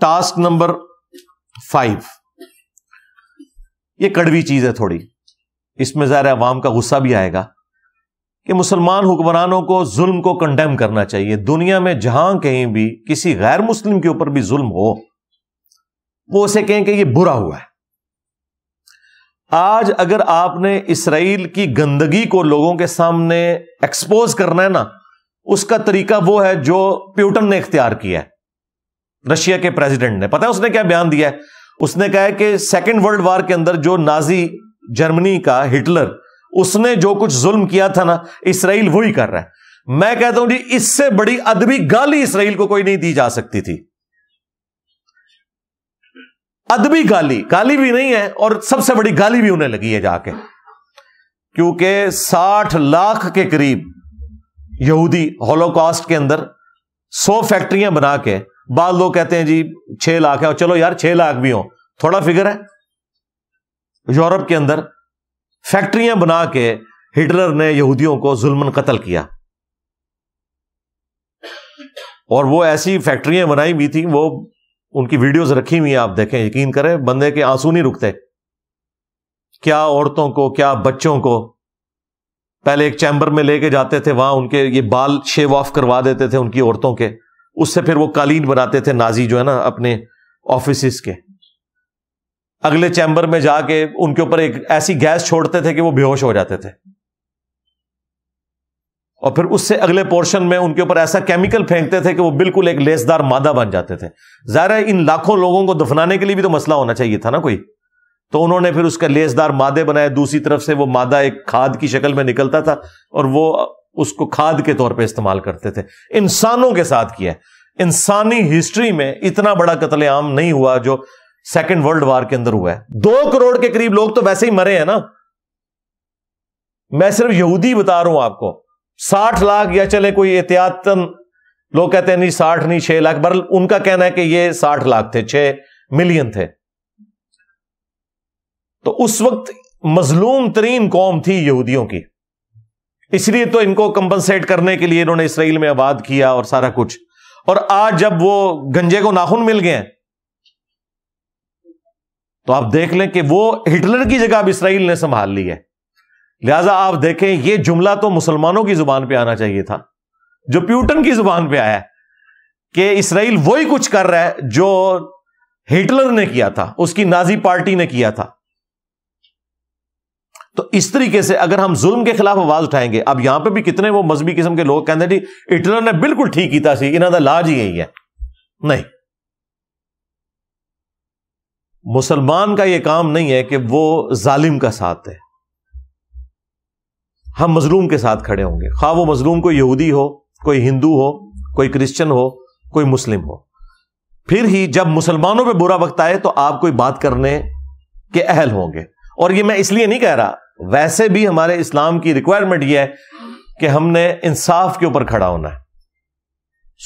टास्क नंबर फाइव ये कड़वी चीज है थोड़ी इसमें ज़ाहिर अवाम का गुस्सा भी आएगा कि मुसलमान हुक्मरानों को जुल्म को कंडेम करना चाहिए दुनिया में जहां कहीं भी किसी गैर मुस्लिम के ऊपर भी जुल्म हो वो उसे कहें कि ये बुरा हुआ है आज अगर आपने इसराइल की गंदगी को लोगों के सामने एक्सपोज करना है ना उसका तरीका वो है जो प्यूटन ने इख्तियार किया है रशिया के प्रेसिडेंट ने पता है उसने क्या बयान दिया है उसने कहा है कि सेकेंड वर्ल्ड वार के अंदर जो नाजी जर्मनी का हिटलर उसने जो कुछ जुल्म किया था ना इसराइल वही कर रहा है मैं कहता हूं जी इससे बड़ी अदबी गाली इसराइल को कोई नहीं दी जा सकती थी अदबी गाली गाली भी नहीं है और सबसे बड़ी गाली भी उन्हें लगी है जाके क्योंकि 60 लाख के करीब यहूदी होलोकॉस्ट के अंदर सौ फैक्ट्रियां बना के बाद लोग कहते हैं जी छह लाख है और चलो यार छह लाख भी हो थोड़ा फिगर है यूरोप के अंदर फैक्ट्रियां बना के हिटलर ने यहूदियों को जुल्मन कत्ल किया और वो ऐसी फैक्ट्रियां बनाई हुई थी वो उनकी वीडियोस रखी हुई है आप देखें यकीन करें बंदे के आंसू नहीं रुकते क्या औरतों को क्या बच्चों को पहले एक चैम्बर में लेके जाते थे वहां उनके ये बाल शेव ऑफ करवा देते थे उनकी औरतों के उससे फिर वो कालीन बनाते थे नाजी जो है ना अपने ऑफिस के अगले चैम्बर में जाके उनके ऊपर एक ऐसी गैस छोड़ते थे कि वो बेहोश हो जाते थे और फिर उससे अगले पोर्शन में उनके ऊपर ऐसा केमिकल फेंकते थे कि वो बिल्कुल एक लेसदार मादा बन जाते थे ज़ाहिर इन लाखों लोगों को दफनाने के लिए भी तो मसला होना चाहिए था ना कोई तो उन्होंने फिर उसका लेसदार मादे बनाए दूसरी तरफ से वो मादा एक खाद की शक्ल में निकलता था और वो उसको खाद के तौर पे इस्तेमाल करते थे इंसानों के साथ किया इंसानी हिस्ट्री में इतना बड़ा आम नहीं हुआ जो सेकेंड वर्ल्ड वार के अंदर हुआ है दो करोड़ के करीब लोग तो वैसे ही मरे हैं ना मैं सिर्फ यहूदी बता रहा हूं आपको साठ लाख या चले कोई एहतियातन लोग कहते हैं नहीं साठ नहीं छह लाख बरल उनका कहना है कि ये साठ लाख थे छह मिलियन थे तो उस वक्त मजलूम तरीन कौम थी यहूदियों की इसलिए तो इनको कंपनसेट करने के लिए इन्होंने इसराइल में आबाद किया और सारा कुछ और आज जब वो गंजे को नाखून मिल गए तो आप देख लें कि वो हिटलर की जगह अब इसराइल ने संभाल ली है लिहाजा आप देखें ये जुमला तो मुसलमानों की जुबान पे आना चाहिए था जो प्यूटन की जुबान पे आया कि इसराइल वही कुछ कर रहा है जो हिटलर ने किया था उसकी नाजी पार्टी ने किया था तो इस तरीके से अगर हम जुल्म के खिलाफ आवाज उठाएंगे अब यहां पे भी कितने वो मजहबी किस्म के लोग कहते हैं जी हिटलर ने बिल्कुल ठीक किया इन्हों का लाज ही यही है नहीं मुसलमान का यह काम नहीं है कि वो जालिम का साथ है हम मजलूम के साथ खड़े होंगे खा वो मजलूम कोई यहूदी हो कोई हिंदू हो कोई क्रिश्चन हो कोई मुस्लिम हो फिर ही जब मुसलमानों पर बुरा वक्त आए तो आप कोई बात करने के अहल होंगे और ये मैं इसलिए नहीं कह रहा वैसे भी हमारे इस्लाम की रिक्वायरमेंट यह है कि हमने इंसाफ के ऊपर खड़ा होना है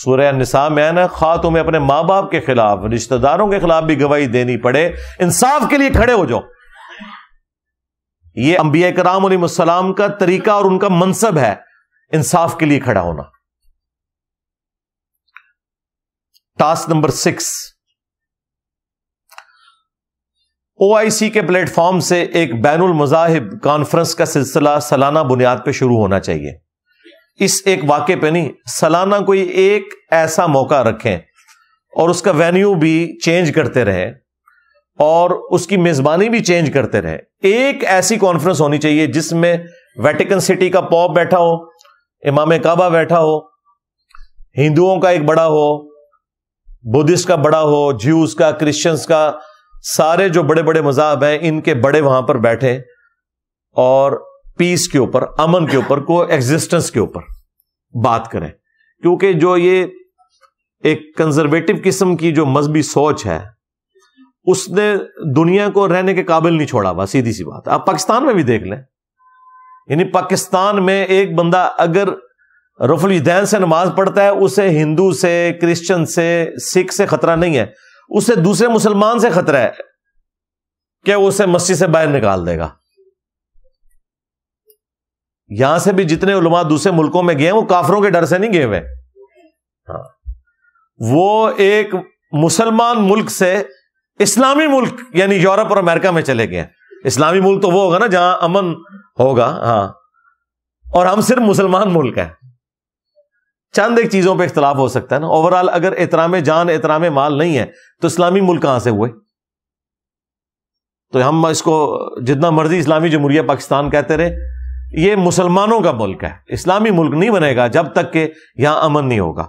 सूर्य निसा में आना खा तुम्हें अपने माँ बाप के खिलाफ रिश्तेदारों के खिलाफ भी गवाही देनी पड़े इंसाफ के लिए खड़े हो जाओ ये अंबिया कराम का तरीका और उनका मनसब है इंसाफ के लिए खड़ा होना टास्क नंबर सिक्स सी के प्लेटफॉर्म से एक बैन मजाहिब कॉन्फ्रेंस का सिलसिला सालाना बुनियाद पर शुरू होना चाहिए इस एक वाक्य पे नहीं सालाना कोई एक ऐसा मौका रखें और उसका वेन्यू भी चेंज करते रहे और उसकी मेजबानी भी चेंज करते रहे एक ऐसी कॉन्फ्रेंस होनी चाहिए जिसमें वेटिकन सिटी का पॉप बैठा हो इमाम काबा बैठा हो हिंदुओं का एक बड़ा हो बुद्धिस्ट का बड़ा हो ज्यूस का क्रिश्चियंस का सारे जो बड़े बड़े मजाहब हैं इनके बड़े वहां पर बैठे और पीस के ऊपर अमन के ऊपर को एग्जिस्टेंस के ऊपर बात करें क्योंकि जो ये एक कंजर्वेटिव किस्म की जो मजहबी सोच है उसने दुनिया को रहने के काबिल नहीं छोड़ा हुआ सीधी सी बात आप पाकिस्तान में भी देख लें यानी पाकिस्तान में एक बंदा अगर रफुल दैन से नमाज पढ़ता है उसे हिंदू से क्रिश्चियन से सिख से खतरा नहीं है उसे दूसरे मुसलमान से खतरा है कि वो उसे मस्जिद से बाहर निकाल देगा यहां से भी जितने उलमा दूसरे मुल्कों में गए वो काफरों के डर से नहीं गए हुए हाँ वो एक मुसलमान मुल्क से इस्लामी मुल्क यानी यूरोप और अमेरिका में चले गए इस्लामी मुल्क तो वो होगा ना जहां अमन होगा हाँ और हम सिर्फ मुसलमान मुल्क हैं चंद एक चीजों पर इख्तलाफ हो सकता है ना ओवरऑल अगर एतराम जान एतराम माल नहीं है तो इस्लामी मुल्क कहां से हुए तो हम इसको जितना मर्जी इस्लामी जमहूरिया पाकिस्तान कहते रहे ये मुसलमानों का मुल्क है इस्लामी मुल्क नहीं बनेगा जब तक के यहां अमन नहीं होगा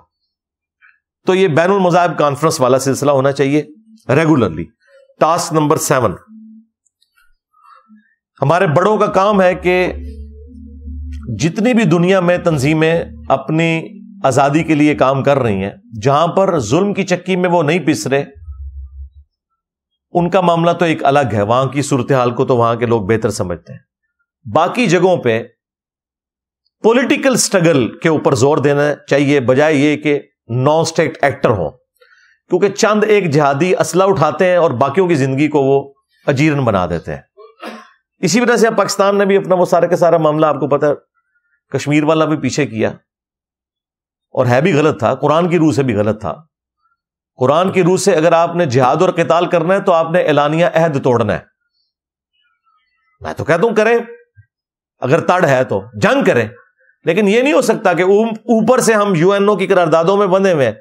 तो यह बैन मजाहब कॉन्फ्रेंस वाला सिलसिला होना चाहिए रेगुलरली टास्क नंबर सेवन हमारे बड़ों का काम है कि जितनी भी दुनिया में तंजीमें अपनी आजादी के लिए काम कर रही हैं जहां पर जुल्म की चक्की में वो नहीं पिस रहे उनका मामला तो एक अलग है वहां की सूरत हाल को तो वहां के लोग बेहतर समझते हैं बाकी जगहों पर पोलिटिकल स्ट्रगल के ऊपर जोर देना चाहिए बजाय ये कि नॉन स्टेट एक्टर हो क्योंकि चंद एक जिहादी असला उठाते हैं और बाकियों की जिंदगी को वो अजीरन बना देते हैं इसी वजह से पाकिस्तान ने भी अपना वो सारे का सारा मामला आपको पता है कश्मीर वाला भी पीछे किया और है भी गलत था कुरान की रूह से भी गलत था कुरान की रूह से अगर आपने जिहाद और कताल करना है तो आपने एलानिया अहद तोड़ना है मैं तो कहता हूं करें अगर तड़ है तो जंग करें लेकिन यह नहीं हो सकता कि ऊपर से हम यूएनओ की करारदादों में बंधे हुए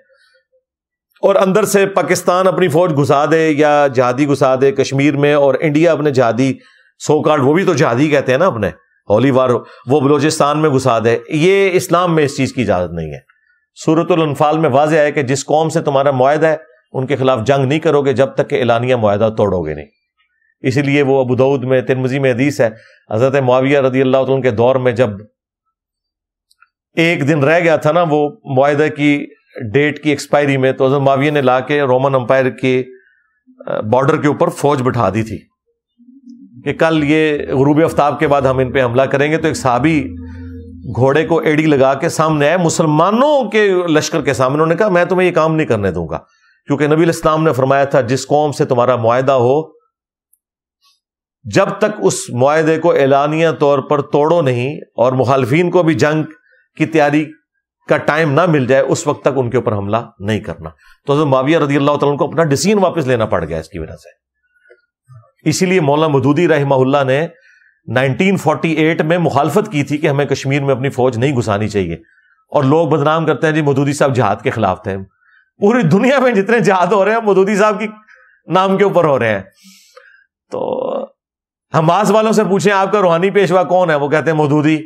और अंदर से पाकिस्तान अपनी फौज घुसा दे या जहादी घुसा दे कश्मीर में और इंडिया अपने जहादी सो कार्ड वो भी तो जहादी कहते हैं ना अपने होली वार वो बलोचिस्तान में घुसा दे ये इस्लाम में इस चीज की इजाजत नहीं है सूरतुल्फाल में वाजह है कि जिस कौम से तुम्हारा माहदा है उनके खिलाफ जंग नहीं करोगे जब तक कि एलानिया माहदा तोड़ोगे नहीं इसीलिए वो अबूदऊद में तिरमजी में हदीस है हजरत मुआविया रदी अल्लाह तुम के दौर में जब एक दिन रह गया था ना वो माहदे की डेट की एक्सपायरी में तो हजरत माविया ने ला के रोमन अम्पायर के बॉर्डर के ऊपर फौज बिठा दी थी कि कल ये गरूब आफ्ताब के बाद हम इन पर हमला करेंगे तो एक साहबी घोड़े को एड़ी लगा के सामने आए मुसलमानों के लश्कर के सामने उन्होंने कहा मैं तुम्हें यह काम नहीं करने दूंगा क्योंकि नबी इस्लाम ने फरमाया था जिस कौम से तुम्हारा मुआदा हो जब तक उस माहदे को ऐलानिया तौर पर तोड़ो नहीं और मुखालफन को भी जंग की तैयारी का टाइम ना मिल जाए उस वक्त तक उनके ऊपर हमला नहीं करना तो हजरत माविया रजी अल्लाह को अपना डिसीजन वापस लेना पड़ गया इसकी वजह से इसीलिए मौलाना मदूदी रहमा ने 1948 में मुखालफत की थी कि हमें कश्मीर में अपनी फौज नहीं घुसानी चाहिए और लोग बदनाम करते हैं जी मोदूदी साहब जहाद के खिलाफ थे पूरी दुनिया में जितने जहाद हो रहे हैं मोदूदी साहब की नाम के ऊपर हो रहे हैं तो हमास वालों से पूछे आपका रूहानी पेशवा कौन है वो कहते हैं मोदूदी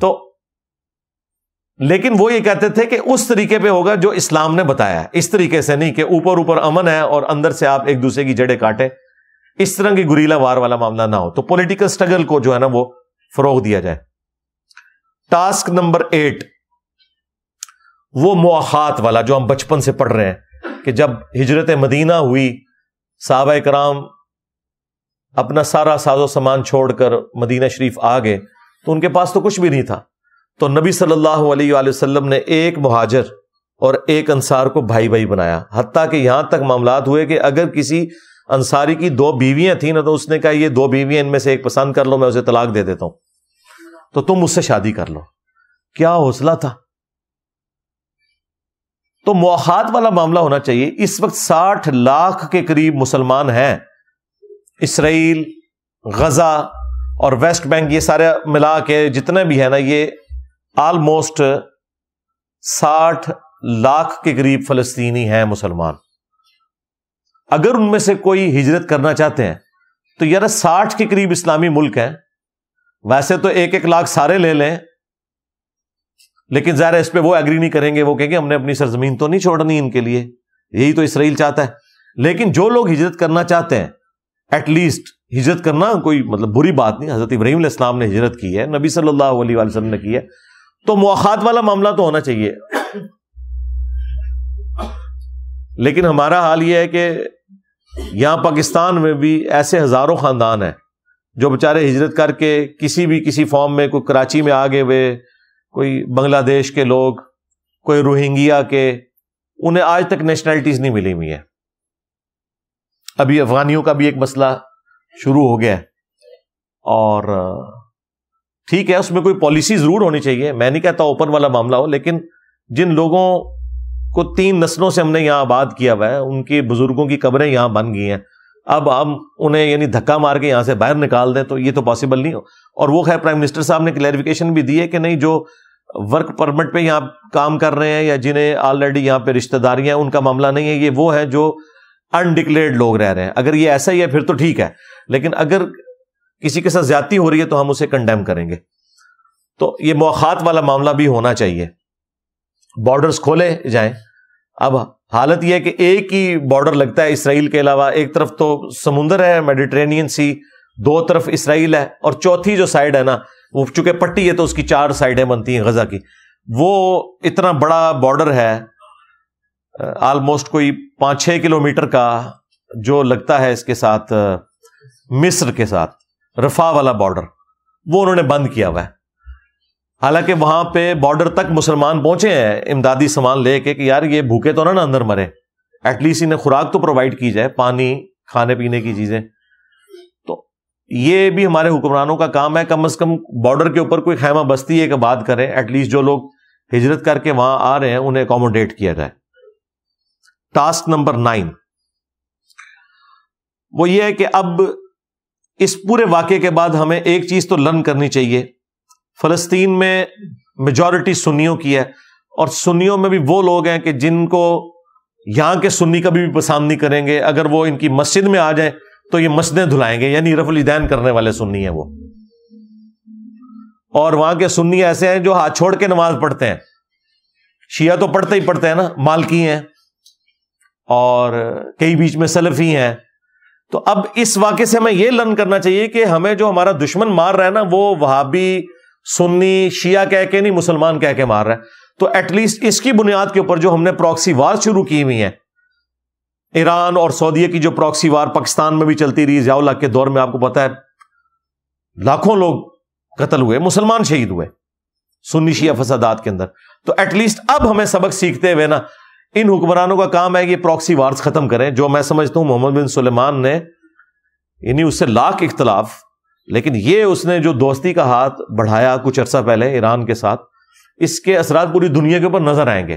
तो लेकिन वो ये कहते थे कि उस तरीके पे होगा जो इस्लाम ने बताया इस तरीके से नहीं कि ऊपर ऊपर अमन है और अंदर से आप एक दूसरे की जड़ें काटें इस तरह की गुरीला वार वाला मामला ना हो तो पॉलिटिकल स्ट्रगल को जो है ना वो फरोग दिया जाए टास्क नंबर एट वो मुआहात वाला जो हम बचपन से पढ़ रहे हैं कि जब हिजरत मदीना हुई साहब कराम अपना सारा साजो सामान छोड़कर मदीना शरीफ आ गए तो उनके पास तो कुछ भी नहीं था तो नबी सल्लल्लाहु अलैहि वसल्लम ने एक मुहाजर और एक अंसार को भाई भाई बनाया हती कि यहां तक मामला हुए कि अगर किसी अंसारी की दो बीवियां थी ना तो उसने कहा ये दो बीवियां इनमें से एक पसंद कर लो मैं उसे तलाक दे देता हूं तो तुम उससे शादी कर लो क्या हौसला था तो मुहात वाला मामला होना चाहिए इस वक्त साठ लाख के करीब मुसलमान हैं इसराइल गजा और वेस्ट बैंक ये सारे मिला के जितने भी है ना ये ऑलमोस्ट साठ लाख के करीब फलस्तीनी हैं मुसलमान अगर उनमें से कोई हिजरत करना चाहते हैं तो यार साठ के करीब इस्लामी मुल्क हैं वैसे तो एक एक लाख सारे ले लें लेकिन ज़ाहिर इस पर वो एग्री नहीं करेंगे वो कहेंगे हमने अपनी सरजमीन तो नहीं छोड़नी इनके लिए यही तो इसराइल चाहता है लेकिन जो लोग हिजरत करना चाहते हैं एटलीस्ट हिजरत करना कोई मतलब बुरी बात नहीं हज़रत इब्राहिम इस्लाम ने हिजरत की है नबी सल्लल्लाहु अलैहि वसल्लम ने की है तो मुआत वाला मामला तो होना चाहिए लेकिन हमारा हाल यह है कि यहाँ पाकिस्तान में भी ऐसे हज़ारों ख़ानदान हैं जो बेचारे हिजरत करके किसी भी किसी फॉर्म में कोई कराची में आ गए हुए कोई बांग्लादेश के लोग कोई रोहिंग्या के उन्हें आज तक नेशनैलिटीज़ नहीं मिली हुई है अभी अफगानियों का भी एक मसला शुरू हो गया है और ठीक है उसमें कोई पॉलिसी ज़रूर होनी चाहिए मैं नहीं कहता ओपन वाला मामला हो लेकिन जिन लोगों को तीन नस्लों से हमने यहाँ आबाद किया हुआ है उनके बुजुर्गों की कब्रें यहाँ बन गई हैं अब हम उन्हें यानी धक्का मार के यहाँ से बाहर निकाल दें तो ये तो पॉसिबल नहीं हो और वो खैर प्राइम मिनिस्टर साहब ने क्लैरिफिकेशन भी दी है कि नहीं जो वर्क परमिट पे यहाँ काम कर रहे हैं या जिन्हें ऑलरेडी यहाँ पे रिश्तेदारियां हैं उनका मामला नहीं है ये वो है जो अनडिक्लेयर्ड लोग रह रहे हैं अगर ये ऐसा ही है फिर तो ठीक है लेकिन अगर किसी के साथ ज्यादती हो रही है तो हम उसे कंडेम करेंगे तो ये मौखात वाला मामला भी होना चाहिए बॉर्डर्स खोले जाएं अब हालत यह है कि एक ही बॉर्डर लगता है इसराइल के अलावा एक तरफ तो समुंदर है मेडिट्रेनियन सी दो तरफ इसराइल है और चौथी जो साइड है ना वो चूंकि पट्टी है तो उसकी चार साइडें बनती हैं गजा की वो इतना बड़ा बॉर्डर है ऑलमोस्ट कोई पांच छः किलोमीटर का जो लगता है इसके साथ मिस्र के साथ रफा वाला बॉर्डर वो उन्होंने बंद किया हुआ है हालांकि वहां पे बॉर्डर तक मुसलमान पहुंचे हैं इमदादी सामान लेके कि यार ये भूखे तो ना ना अंदर मरे एटलीस्ट इन्हें खुराक तो प्रोवाइड की जाए पानी खाने पीने की चीजें तो ये भी हमारे हुक्मरानों का काम है कम अज कम बॉर्डर के ऊपर कोई खैमा बस्ती है कि बात करें एटलीस्ट जो लोग हिजरत करके वहां आ रहे हैं उन्हें अकोमोडेट किया जाए टास्क नंबर नाइन वो ये है कि अब इस पूरे वाक्य के बाद हमें एक चीज तो लर्न करनी चाहिए फलस्तीन में मेजॉरिटी सुन्नियों की है और सुन्नियों में भी वो लोग हैं कि जिनको यहां के सुन्नी कभी भी पसंद नहीं करेंगे अगर वो इनकी मस्जिद में आ जाए तो ये मस्जिदें धुलाएंगे यानी रफुलदैन करने वाले सुन्नी है वो और वहां के सुन्नी ऐसे हैं जो हाथ छोड़ के नमाज पढ़ते हैं शिया तो पढ़ते ही पढ़ते हैं ना मालकी हैं और कई बीच में सलफी हैं तो अब इस वाक्य से हमें यह लर्न करना चाहिए कि हमें जो हमारा दुश्मन मार रहा है ना वो वहाबी सुन्नी शिया कह के नहीं मुसलमान कह के मार रहा है तो एटलीस्ट इसकी बुनियाद के ऊपर जो हमने प्रॉक्सी वार शुरू की हुई है ईरान और सऊदीया की जो प्रॉक्सी वार पाकिस्तान में भी चलती रही जियाउल्ला के दौर में आपको पता है लाखों लोग कतल हुए मुसलमान शहीद हुए सुन्नी शिया फसादात के अंदर तो एटलीस्ट अब हमें सबक सीखते हुए ना इन हुक्मरानों का काम है कि प्रॉक्सी वार्स खत्म करें जो मैं समझता हूं मोहम्मद बिन सुलेमान ने यानी उससे लाख इख्तलाफ लेकिन ये उसने जो दोस्ती का हाथ बढ़ाया कुछ अरसा पहले ईरान के साथ इसके असरा पूरी दुनिया के ऊपर नजर आएंगे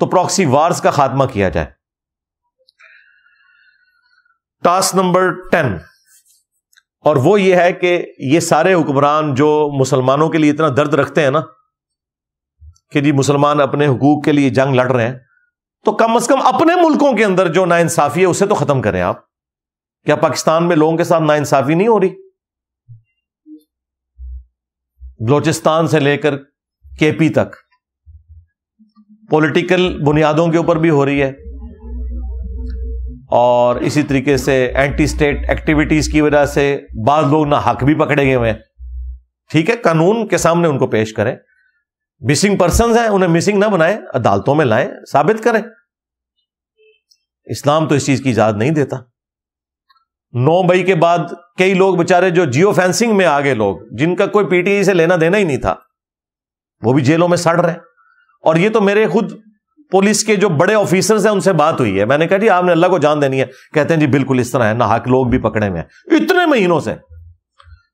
तो प्रॉक्सी वार्स का खात्मा किया जाए टास्क नंबर टेन और वो ये है कि ये सारे हुक्मरान जो मुसलमानों के लिए इतना दर्द रखते हैं ना कि जी मुसलमान अपने हकूक के लिए जंग लड़ रहे हैं तो कम अज कम अपने मुल्कों के अंदर जो नाइंसाफी है उसे तो खत्म करें आप क्या पाकिस्तान में लोगों के साथ नाइंसाफी नहीं हो रही बलोचिस्तान से लेकर केपी तक पोलिटिकल बुनियादों के ऊपर भी हो रही है और इसी तरीके से एंटी स्टेट एक्टिविटीज की वजह से बाद लोग ना हक भी पकड़े गए हुए हैं ठीक है कानून के सामने उनको पेश करें मिसिंग पर्सन हैं उन्हें मिसिंग ना बनाए अदालतों में लाएं साबित करें इस्लाम तो इस चीज की इजाजत नहीं देता नौ मई के बाद कई लोग बेचारे जो जियो फेंसिंग में आ गए लोग जिनका कोई पीटीआई से लेना देना ही नहीं था वो भी जेलों में सड़ रहे और ये तो मेरे खुद पुलिस के जो बड़े ऑफिसर्स हैं उनसे बात हुई है मैंने कहा जी आपने अल्लाह को जान देनी है कहते हैं जी बिल्कुल इस तरह है ना हक लोग भी पकड़े में इतने महीनों से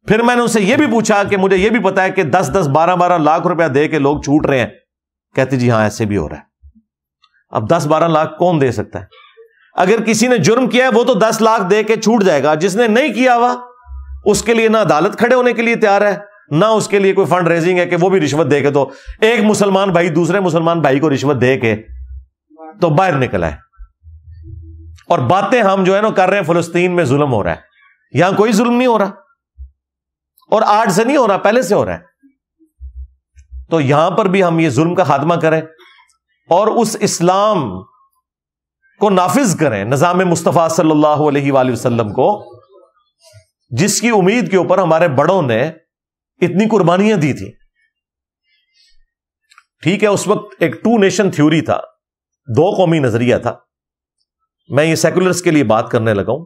फिर मैंने उनसे यह भी पूछा कि मुझे यह भी पता है कि दस दस बारह बारह लाख रुपया दे के लोग छूट रहे हैं कहते जी हाँ ऐसे भी हो रहा है अब दस बारह लाख कौन दे सकता है अगर किसी ने जुर्म किया है वो तो दस लाख दे के छूट जाएगा जिसने नहीं किया हुआ उसके लिए ना अदालत खड़े होने के लिए तैयार है ना उसके लिए कोई फंड रेजिंग है कि वो भी रिश्वत दे के तो एक मुसलमान भाई दूसरे मुसलमान भाई को रिश्वत दे के तो बाहर निकला है और बातें हम जो है ना कर रहे हैं फलस्तीन में जुल्म हो रहा है यहां कोई जुल्म नहीं हो रहा और आज से नहीं हो रहा पहले से हो रहा है तो यहां पर भी हम ये जुल्म का खात्मा करें और उस इस्लाम को नाफिज करें निज़ाम मुस्तफ़ा सल्लल्लाहु अलैहि वसल्लम को जिसकी उम्मीद के ऊपर हमारे बड़ों ने इतनी कुर्बानियां दी थी ठीक है उस वक्त एक टू नेशन थ्योरी था दो कौमी नजरिया था मैं ये सेकुलर्स के लिए बात करने लगाऊं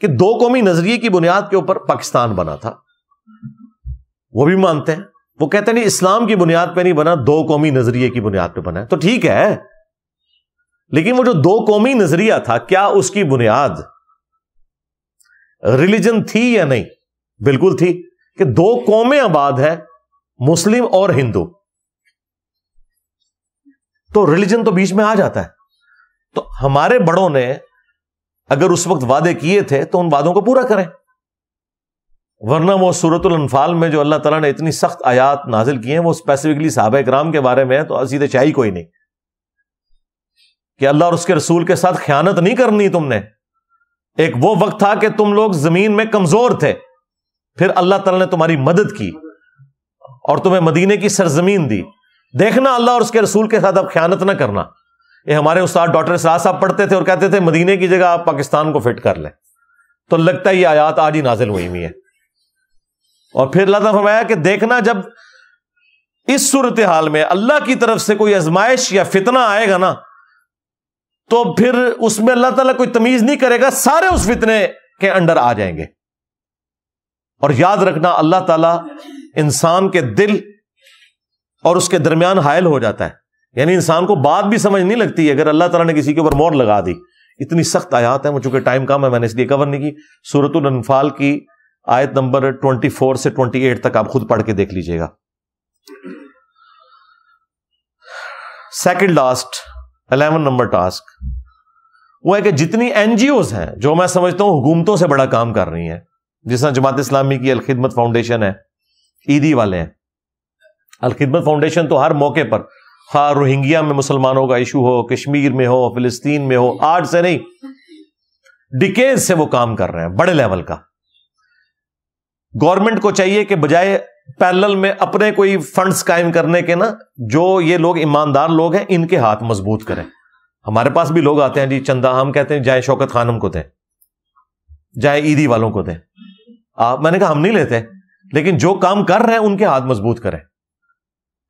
कि दो कौमी नजरिए की बुनियाद के ऊपर पाकिस्तान बना था वो भी मानते हैं वो कहते हैं नहीं इस्लाम की बुनियाद पे नहीं बना दो कौमी नजरिए की बुनियाद पे बना है तो ठीक है लेकिन वो जो दो कौमी नजरिया था क्या उसकी बुनियाद रिलीजन थी या नहीं बिल्कुल थी कि दो कौमें आबाद है मुस्लिम और हिंदू तो रिलीजन तो बीच में आ जाता है तो हमारे बड़ों ने अगर उस वक्त वादे किए थे तो उन वादों को पूरा करें वरना वो सूरतुल अनफाल में जो अल्लाह तला ने इतनी सख्त आयात नाजिल की हैं वो स्पेसिफिकली साहब कराम के बारे में है तो सीधे शाही कोई नहीं कि अल्लाह और उसके रसूल के साथ ख्यानत नहीं करनी तुमने एक वो वक्त था कि तुम लोग जमीन में कमजोर थे फिर अल्लाह तला ने तुम्हारी मदद की और तुम्हें मदीने की सरजमीन दी देखना अल्लाह और उसके रसूल के साथ अब ख्यानत ना करना ये हमारे उस्ताद डॉक्टर सराज साहब पढ़ते थे और कहते थे मदीने की जगह आप पाकिस्तान को फिट कर लें तो लगता है ये आयात आज ही नाजिल हुई हुई है और फिर अल्लाह फरमाया कि देखना जब इस सूरत हाल में अल्लाह की तरफ से कोई आजमाइश या फितना आएगा ना तो फिर उसमें अल्लाह ताला कोई तमीज नहीं करेगा सारे उस फितने के अंडर आ जाएंगे और याद रखना अल्लाह ताला इंसान के दिल और उसके दरमियान हायल हो जाता है यानी इंसान को बात भी समझ नहीं लगती अगर अल्लाह तला ने किसी के ऊपर मोर लगा दी इतनी सख्त आयात है चूंकि टाइम कम है मैंने इसलिए कवर नहीं की सूरत अनफाल की आयत नंबर 24 से 28 तक आप खुद पढ़ के देख लीजिएगा second last eleven number task वो है कि जितनी एनजीओ हैं जो मैं समझता हूं हुकूमतों से बड़ा काम कर रही हैं जिस जमात इस्लामी की अलखिदमत फाउंडेशन है ईदी वाले हैं अलखिदमत फाउंडेशन तो हर मौके पर खा रोहिंग्या में मुसलमानों का इशू हो कश्मीर में हो फिलिस्तीन में हो आज से नहीं डिकेज से वो काम कर रहे हैं बड़े लेवल का गवर्नमेंट को चाहिए कि बजाय पैरेलल में अपने कोई फंड्स कायम करने के ना जो ये लोग ईमानदार लोग हैं इनके हाथ मजबूत करें हमारे पास भी लोग आते हैं जी चंदा हम कहते हैं जाए शौकत खानम को दें जाए ईदी वालों को दें आप मैंने कहा हम नहीं लेते लेकिन जो काम कर रहे हैं उनके हाथ मजबूत करें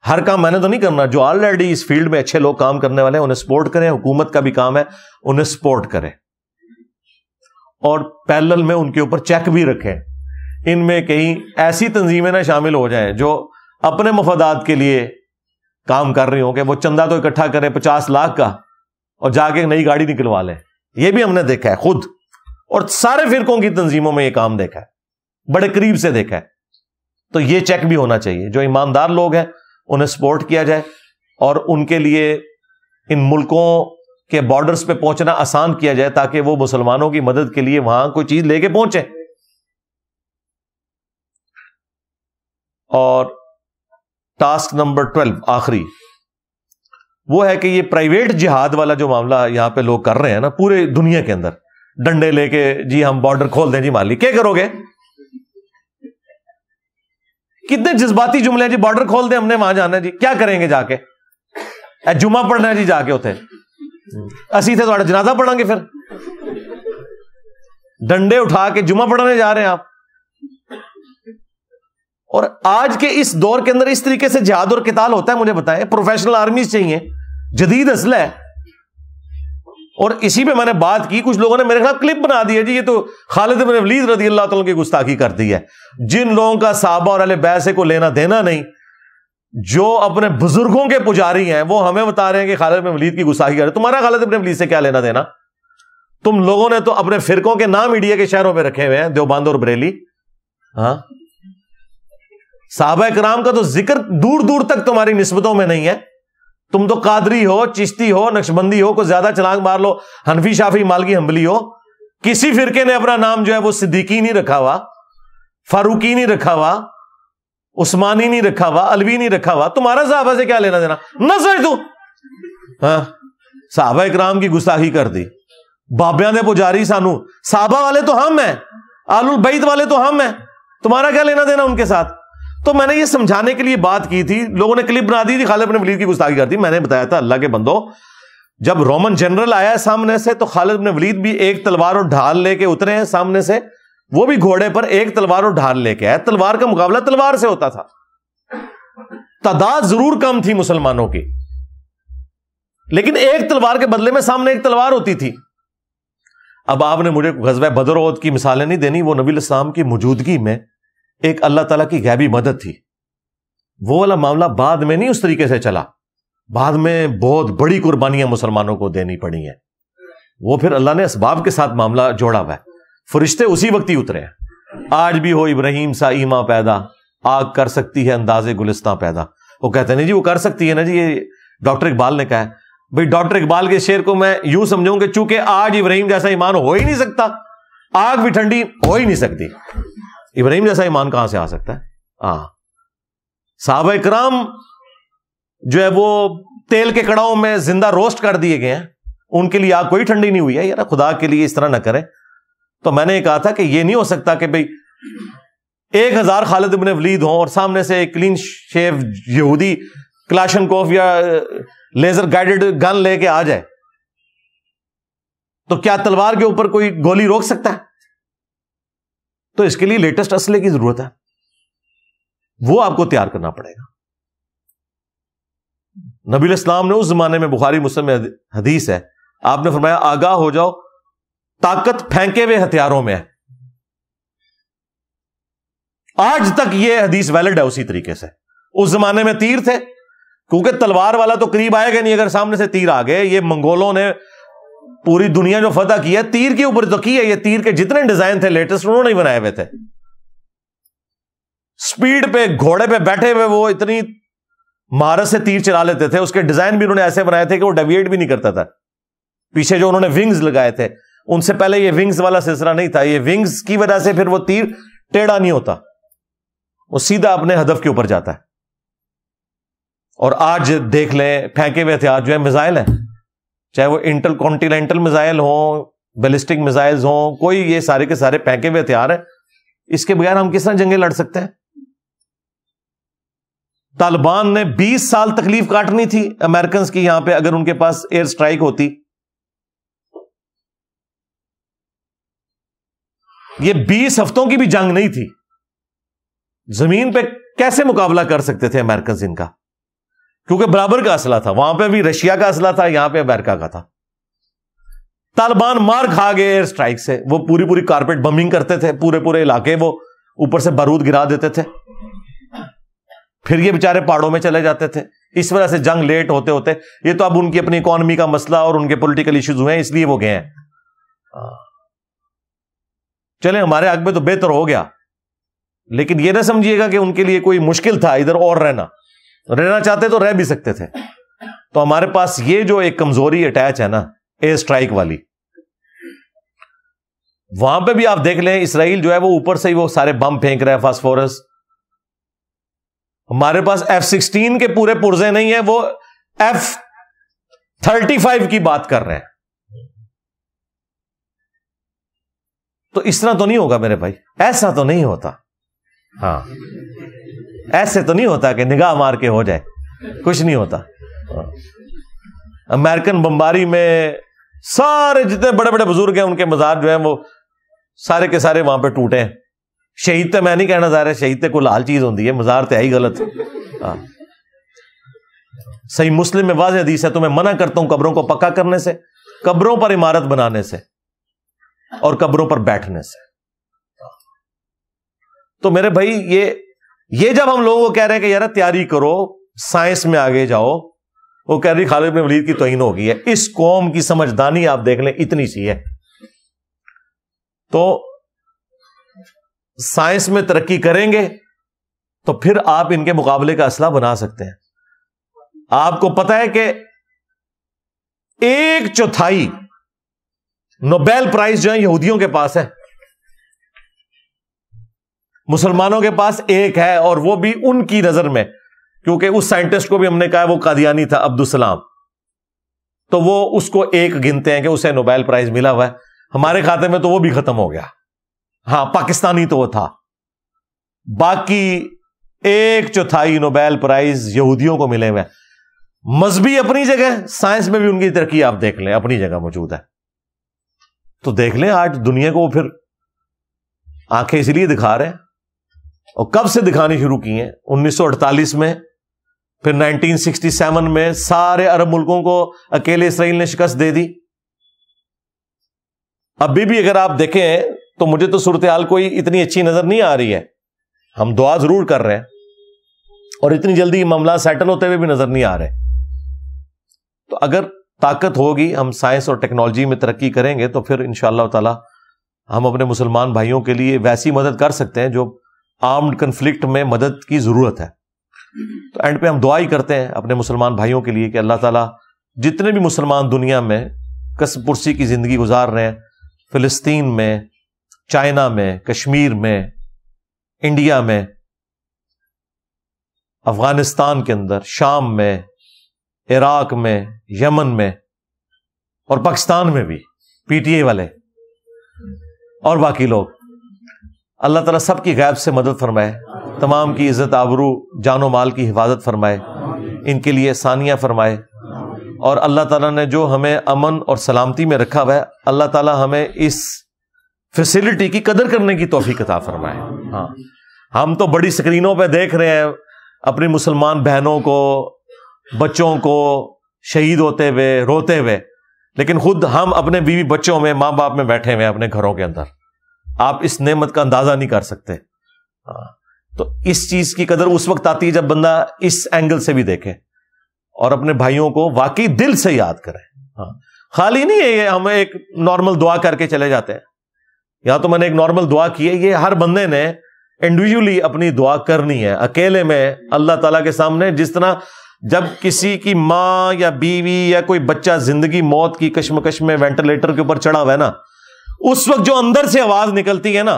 हर काम मैंने तो नहीं करना जो ऑलरेडी इस फील्ड में अच्छे लोग काम करने वाले हैं उन्हें सपोर्ट करें हुकूमत का भी काम है उन्हें सपोर्ट करें और पैरेलल में उनके ऊपर चेक भी रखें इनमें कहीं ऐसी तंजीमें ना शामिल हो जाए जो अपने मफादात के लिए काम कर रही हो कि वो चंदा तो इकट्ठा करे पचास लाख का और जाके नई गाड़ी निकलवा लें यह भी हमने देखा है खुद और सारे फिरकों की तंजीमों में यह काम देखा है बड़े करीब से देखा है तो ये चेक भी होना चाहिए जो ईमानदार लोग हैं उन्हें सपोर्ट किया जाए और उनके लिए इन मुल्कों के बॉर्डर्स पे पहुंचना आसान किया जाए ताकि वो मुसलमानों की मदद के लिए वहां कोई चीज लेके पहुंचे और टास्क नंबर ट्वेल्व आखिरी वो है कि ये प्राइवेट जिहाद वाला जो मामला यहां पे लोग कर रहे हैं ना पूरे दुनिया के अंदर डंडे लेके जी हम बॉर्डर खोल दें जी माली क्या करोगे कितने जज्बाती जुमले जी बॉर्डर खोल दें हमने वहां जाना है जी क्या करेंगे जाके जुमा पढ़ना है जी जाके उथे असी थे जनाजा पढ़ांगे फिर डंडे उठा के जुमा पढ़ाने जा रहे हैं आप और आज के इस दौर के अंदर इस तरीके से जिहाद और किताल होता है मुझे बताएं प्रोफेशनल आर्मीज चाहिए जदीद असल है और इसी पे मैंने बात की कुछ लोगों ने मेरे खिलाफ क्लिप बना दिया जी ये तो खालिद बिन वलीद रदी अल्लाह तला की गुस्ताखी करती है जिन लोगों का साहबा और अल बैसे को लेना देना नहीं जो अपने बुजुर्गों के पुजारी हैं वो हमें बता रहे हैं कि खालिद बिन वलीद की गुस्ताखी कर तुम्हारा खालिद बिन वलीद से क्या लेना देना तुम लोगों ने तो अपने फिरकों के नाम इंडिया के शहरों में रखे हुए हैं देवबंद और बरेली हाँ साहबा कराम का तो जिक्र दूर दूर तक तुम्हारी नस्बतों में नहीं है तुम तो कादरी हो चिश्ती हो नक्शबंदी हो को ज्यादा छलांग मार लो हनफी शाफी मालगी हम्बली हो किसी फिरके ने अपना नाम जो है वो सिद्दीकी नहीं रखा हुआ फारूकी नहीं रखा हुआ उस्मानी नहीं रखा हुआ अलवी नहीं रखा हुआ तुम्हारा साहबा से क्या लेना देना न सच तू हाँ साहबा इकराम की गुस्ताखी कर दी बाबिया ने पुजारी सानू साहबा वाले तो हम हैं आलू बैद वाले तो हम हैं तुम्हारा क्या लेना देना उनके साथ तो मैंने ये समझाने के लिए बात की थी लोगों ने क्लिप बना दी थी खालिद वलीद की गुस्ताखी कर दी मैंने बताया था अल्लाह के बंदो जब रोमन जनरल आया सामने से तो खालिद ने वलीद भी एक तलवार और ढाल लेके उतरे हैं सामने से वो भी घोड़े पर एक तलवार और ढाल लेके आया तलवार का मुकाबला तलवार से होता था तादाद जरूर कम थी मुसलमानों की लेकिन एक तलवार के बदले में सामने एक तलवार होती थी अब आपने मुझे गजब बदरोद की मिसालें नहीं देनी वो नबी इस्लाम की मौजूदगी में एक अल्लाह तला की गैबी मदद थी वो वाला मामला बाद में नहीं उस तरीके से चला बाद में बहुत बड़ी कुर्बानियां मुसलमानों को देनी पड़ी हैं वो फिर अल्लाह ने इसबाब के साथ मामला जोड़ा हुआ है फरिश्ते उसी वक्त ही उतरे हैं आज भी हो इब्राहिम सा ईमा पैदा आग कर सकती है अंदाजे गुलिस्तान पैदा वो कहते ना जी वो कर सकती है ना जी ये डॉक्टर इकबाल ने कहा है भाई डॉक्टर इकबाल के शेर को मैं यूं समझूंगे चूंकि आज इब्राहिम जैसा ईमान हो ही नहीं सकता आग भी ठंडी हो ही नहीं सकती इब्राहिम जैसा ईमान कहां से आ सकता है हाँ साहब कराम जो है वो तेल के कड़ाओं में जिंदा रोस्ट कर दिए गए हैं उनके लिए आग कोई ठंडी नहीं हुई है यार खुदा के लिए इस तरह ना करें तो मैंने कहा था कि ये नहीं हो सकता कि भाई एक हजार खालिद इबन वलीद हों और सामने से एक क्लीन शेव यहूदी क्लाशन कोफ या लेजर गाइडेड गन लेके आ जाए तो क्या तलवार के ऊपर कोई गोली रोक सकता है तो इसके लिए लेटेस्ट असले की जरूरत है वो आपको तैयार करना पड़ेगा नबी इस्लाम ने उस जमाने में बुखारी मुस्लिम हदीस है आपने फरमाया आगाह हो जाओ ताकत फेंके हुए हथियारों में है आज तक यह हदीस वैलिड है उसी तरीके से उस जमाने में तीर थे क्योंकि तलवार वाला तो करीब आएगा नहीं अगर सामने से तीर आ गए ये मंगोलों ने पूरी दुनिया जो फतह की है तीर के ऊपर तो की है ये तीर के जितने डिजाइन थे लेटेस्ट उन्होंने ही बनाए हुए थे स्पीड पे घोड़े पे बैठे हुए वो इतनी महारत से तीर चला लेते थे उसके डिजाइन भी उन्होंने ऐसे बनाए थे कि वो डेविएट भी नहीं करता था पीछे जो उन्होंने विंग्स लगाए थे उनसे पहले ये विंग्स वाला सिलसिला नहीं था ये विंग्स की वजह से फिर वो तीर टेढ़ा नहीं होता वो सीधा अपने हदफ के ऊपर जाता है और आज देख लें फेंके हुए थे आज जो है मिसाइल है चाहे वो इंटर कॉन्टिनेंटल मिसाइल हो बेलिस्टिक मिसाइल्स हो कोई ये सारे के सारे पैके हुए हथियार है इसके बगैर हम किस तरह जंगे लड़ सकते हैं तालिबान ने 20 साल तकलीफ काटनी थी अमेरिकन की यहां पे अगर उनके पास एयर स्ट्राइक होती ये 20 हफ्तों की भी जंग नहीं थी जमीन पे कैसे मुकाबला कर सकते थे अमेरिकन इनका क्योंकि बराबर का असला था वहां पे भी रशिया का असला था यहां पे अमेरिका का था तालिबान मार खा गए एयर स्ट्राइक से वो पूरी पूरी कारपेट बम्बिंग करते थे पूरे पूरे इलाके वो ऊपर से बारूद गिरा देते थे फिर ये बेचारे पहाड़ों में चले जाते थे इस वजह से जंग लेट होते होते ये तो अब उनकी अपनी इकोनॉमी का मसला और उनके पोलिटिकल इश्यूज हुए हैं इसलिए वो गए हैं चले हमारे आग में तो बेहतर हो गया लेकिन यह ना समझिएगा कि उनके लिए कोई मुश्किल था इधर और रहना रहना चाहते तो रह भी सकते थे तो हमारे पास ये जो एक कमजोरी अटैच है ना एयर स्ट्राइक वाली वहां पे भी आप देख लें इसराइल जो है वो ऊपर से ही वो सारे बम फेंक रहे है फास्फोरस हमारे पास एफ सिक्सटीन के पूरे पुर्जे नहीं है वो एफ थर्टी फाइव की बात कर रहे हैं तो इस तरह तो नहीं होगा मेरे भाई ऐसा तो नहीं होता हाँ ऐसे तो नहीं होता कि निगाह मार के हो जाए कुछ नहीं होता अमेरिकन बम्बारी में सारे जितने बड़े बड़े बुजुर्ग हैं उनके मजार जो है वो सारे के सारे वहां पे टूटे हैं शहीद तो मैं नहीं कहना चाह रहा शहीद तो कोई लाल चीज होती है मजार तो है गलत हाँ सही मुस्लिम में वाज हदीस है तो मैं मना करता हूं कब्रों को पक्का करने से कब्रों पर इमारत बनाने से और कब्रों पर बैठने से तो मेरे भाई ये ये जब हम लोगों को कह रहे हैं कि यार तैयारी करो साइंस में आगे जाओ वो कह रही खालिद ने वलीद की तोहन हो गई है इस कौम की समझदानी आप देख लें इतनी सी है तो साइंस में तरक्की करेंगे तो फिर आप इनके मुकाबले का असला बना सकते हैं आपको पता है कि एक चौथाई नोबेल प्राइज जो है यहूदियों के पास है मुसलमानों के पास एक है और वो भी उनकी नजर में क्योंकि उस साइंटिस्ट को भी हमने कहा वो कादियानी था अब्दुलसलाम तो वो उसको एक गिनते हैं कि उसे नोबेल प्राइज मिला हुआ है हमारे खाते में तो वो भी खत्म हो गया हाँ पाकिस्तानी तो वो था बाकी एक चौथाई नोबेल प्राइज यहूदियों को मिले हुए हैं मजहबी अपनी जगह साइंस में भी उनकी तरक्की आप देख लें अपनी जगह मौजूद है तो देख लें आज दुनिया को फिर आंखें इसलिए दिखा रहे हैं और कब से दिखानी शुरू की हैं 1948 में फिर 1967 में सारे अरब मुल्कों को अकेले इसराइल ने शिकस्त दे दी अभी भी अगर आप देखें तो मुझे तो सूरत हाल कोई इतनी अच्छी नजर नहीं आ रही है हम दुआ जरूर कर रहे हैं और इतनी जल्दी मामला सेटल होते हुए भी नजर नहीं आ रहे तो अगर ताकत होगी हम साइंस और टेक्नोलॉजी में तरक्की करेंगे तो फिर इन ताला हम अपने मुसलमान भाइयों के लिए वैसी मदद कर सकते हैं जो आर्म्ड कन्फ्लिक्ट में मदद की ज़रूरत है तो एंड पे हम दुआ ही करते हैं अपने मुसलमान भाइयों के लिए कि अल्लाह ताला जितने भी मुसलमान दुनिया में कस पुरसी की ज़िंदगी गुजार रहे हैं फ़िलिस्तीन में चाइना में कश्मीर में इंडिया में अफगानिस्तान के अंदर शाम में इराक में यमन में और पाकिस्तान में भी पीटीए वाले और बाकी लोग अल्लाह ताला सब की गैब से मदद फरमाए तमाम की इज़्ज़त आबरू जानो माल की हिफाजत फरमाए इनके लिए सानिया फरमाए और अल्लाह ताला ने जो हमें अमन और सलामती में रखा हुआ है अल्लाह ताला हमें इस फैसिलिटी की कदर करने की तोहफ़ी कता फरमाए हाँ हम तो बड़ी स्क्रीनों पर देख रहे हैं अपनी मुसलमान बहनों को बच्चों को शहीद होते हुए रोते हुए लेकिन खुद हम अपने बीवी बच्चों में माँ बाप में बैठे हुए हैं अपने घरों के अंदर आप इस नेमत का अंदाजा नहीं कर सकते हाँ, तो इस चीज की कदर उस वक्त आती है जब बंदा इस एंगल से भी देखे और अपने भाइयों को वाकई दिल से याद करे हाँ खाली नहीं है ये हम एक नॉर्मल दुआ करके चले जाते हैं या तो मैंने एक नॉर्मल दुआ की है ये हर बंदे ने इंडिविजुअली अपनी दुआ करनी है अकेले में अल्लाह ताला के सामने जिस तरह जब किसी की माँ या बीवी या कोई बच्चा जिंदगी मौत की कश्मकश में वेंटिलेटर के ऊपर चढ़ा हुआ है ना उस वक्त जो अंदर से आवाज निकलती है ना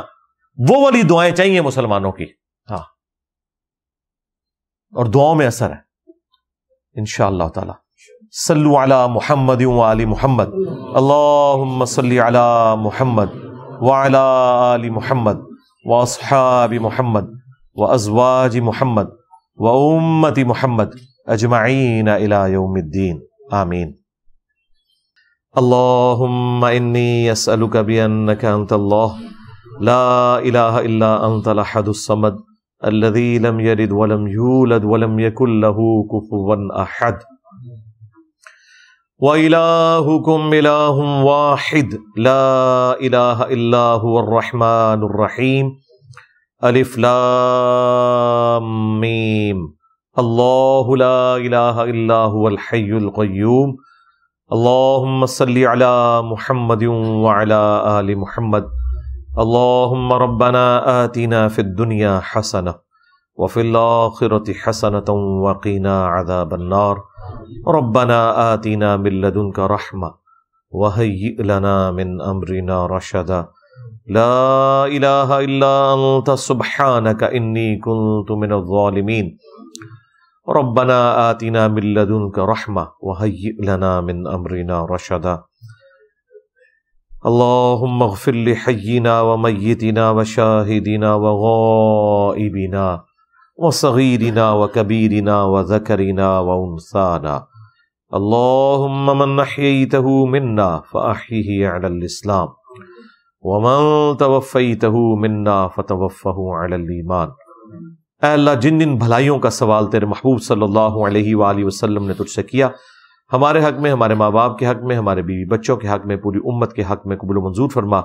वो वाली दुआएं चाहिए मुसलमानों की हाँ और दुआओं में असर है इनशाला तला सल्लु अला मोहम्मद आली मोहम्मद अल्लाह मोहम्मद वाला आली मोहम्मद वासहाबी मोहम्मद व अजवाजी मोहम्मद व उम्मती मोहम्मद अजमाइन अला आमीन اللهم إني أسألك بأنك أنت الله لا إله إلا أنت الأحد الصمد الذي لم يلد ولم يولد ولم يكن له كفوا أحد وإلهكم إله واحد لا إله إلا هو الرحمن الرحيم ألف لام ميم الله لا إله إلا هو الحي القيوم अल्लाहुम्म सल्लि अला मुहम्मद वअला आलि मुहम्मद अल्लाहुम्म रब्बना आतिना फिद दुनिया हसना व फिल आखिरति हसनतन व क़िना अज़ाबन नार रब्बना आतिना मिन लदुनका रहमा व हय्यि लना मिन अमरिना रशदा ला इलाहा इल्ला अंत सुब्हानका इन्नी ربنا آتنا من لدنك رحمة وهيئ لنا من أمرنا رشدا اللهم اغفر لحينا وميتنا وشاهدنا وغائبنا وصغيرنا وكبيرنا وذكرنا وأنثانا اللهم من أحييته منا فأحيه على الإسلام ومن توفيته منا فتوفه على الإيمان अल्लाह जिन जिन भलाइयों का सवाल तेरे महबूब सल्लल्लाहु अलैहि वसल्लम ने तुझसे किया हमारे हक में हमारे माँ बाप के हक में हमारे बीवी बच्चों के हक में पूरी उम्मत के हक में कबुल मंजूर फरमा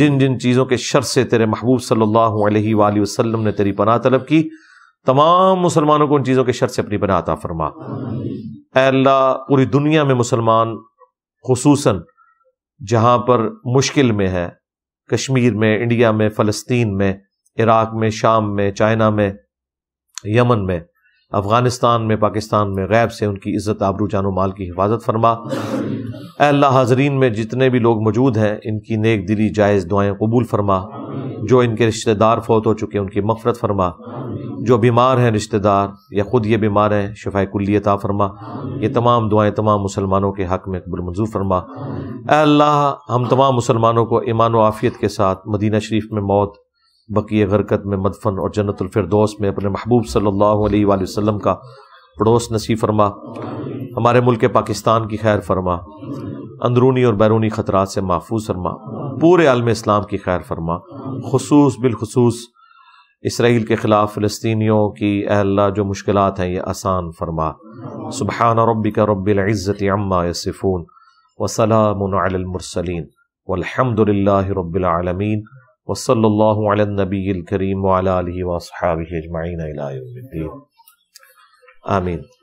जिन जिन चीज़ों के शर से तेरे महबूब सल्ला वसलम ने तेरी पनाह तलब की तमाम मुसलमानों को उन चीज़ों के शर से अपनी पनाह फरमा अल्लाह पूरी दुनिया में मुसलमान खसूस जहाँ पर मुश्किल में है कश्मीर में इंडिया में फ़लस्तीन में इराक़ में शाम में चाइना में यमन में अफगानिस्तान में पाकिस्तान में गैब से उनकी इज़्ज़त आबरू जानो माल की हिफाजत फरमा अल्लाह हाजरीन में जितने भी लोग मौजूद हैं इनकी नेक दिली जायज़ दुआएं कबूल फरमा जो इनके रिश्तेदार फौत हो चुके हैं उनकी मफरत फरमा जो बीमार हैं रिश्तेदार या ख़ुद ये बीमार हैं शफा कुल्लियता फरमा ये तमाम दुआएं तमाम मुसलमानों के हक़ में कबूल मंजूर फरमा अल्लाह हम तमाम मुसलमानों को ईमान व आफ़ियत के साथ मदीना शरीफ में मौत बकी गरकत में मदफन और जन्नतफरदोस में अपने महबूब सल्लल्लाहु अलैहि वसल्लम का पड़ोस नसीब फरमा हमारे मुल्क पाकिस्तान की खैर फरमा अंदरूनी और बैरूनी ख़तरा से महफूज फरमा पूरे आलम इस्लाम की खैर फरमा खसूस बिलखसूस इसराइल के ख़िलाफ़ फ़लस्तियों की अल्लाह जो मुश्किल हैं ये आसान फरमा सुबह रबी का रबिलज़त अम्मा सिफून वसलामसलिन वालहमदिल्ला وصلى الله على النبي الكريم وعلى آله وأصحابه أجمعين إلى يوم الدين آمين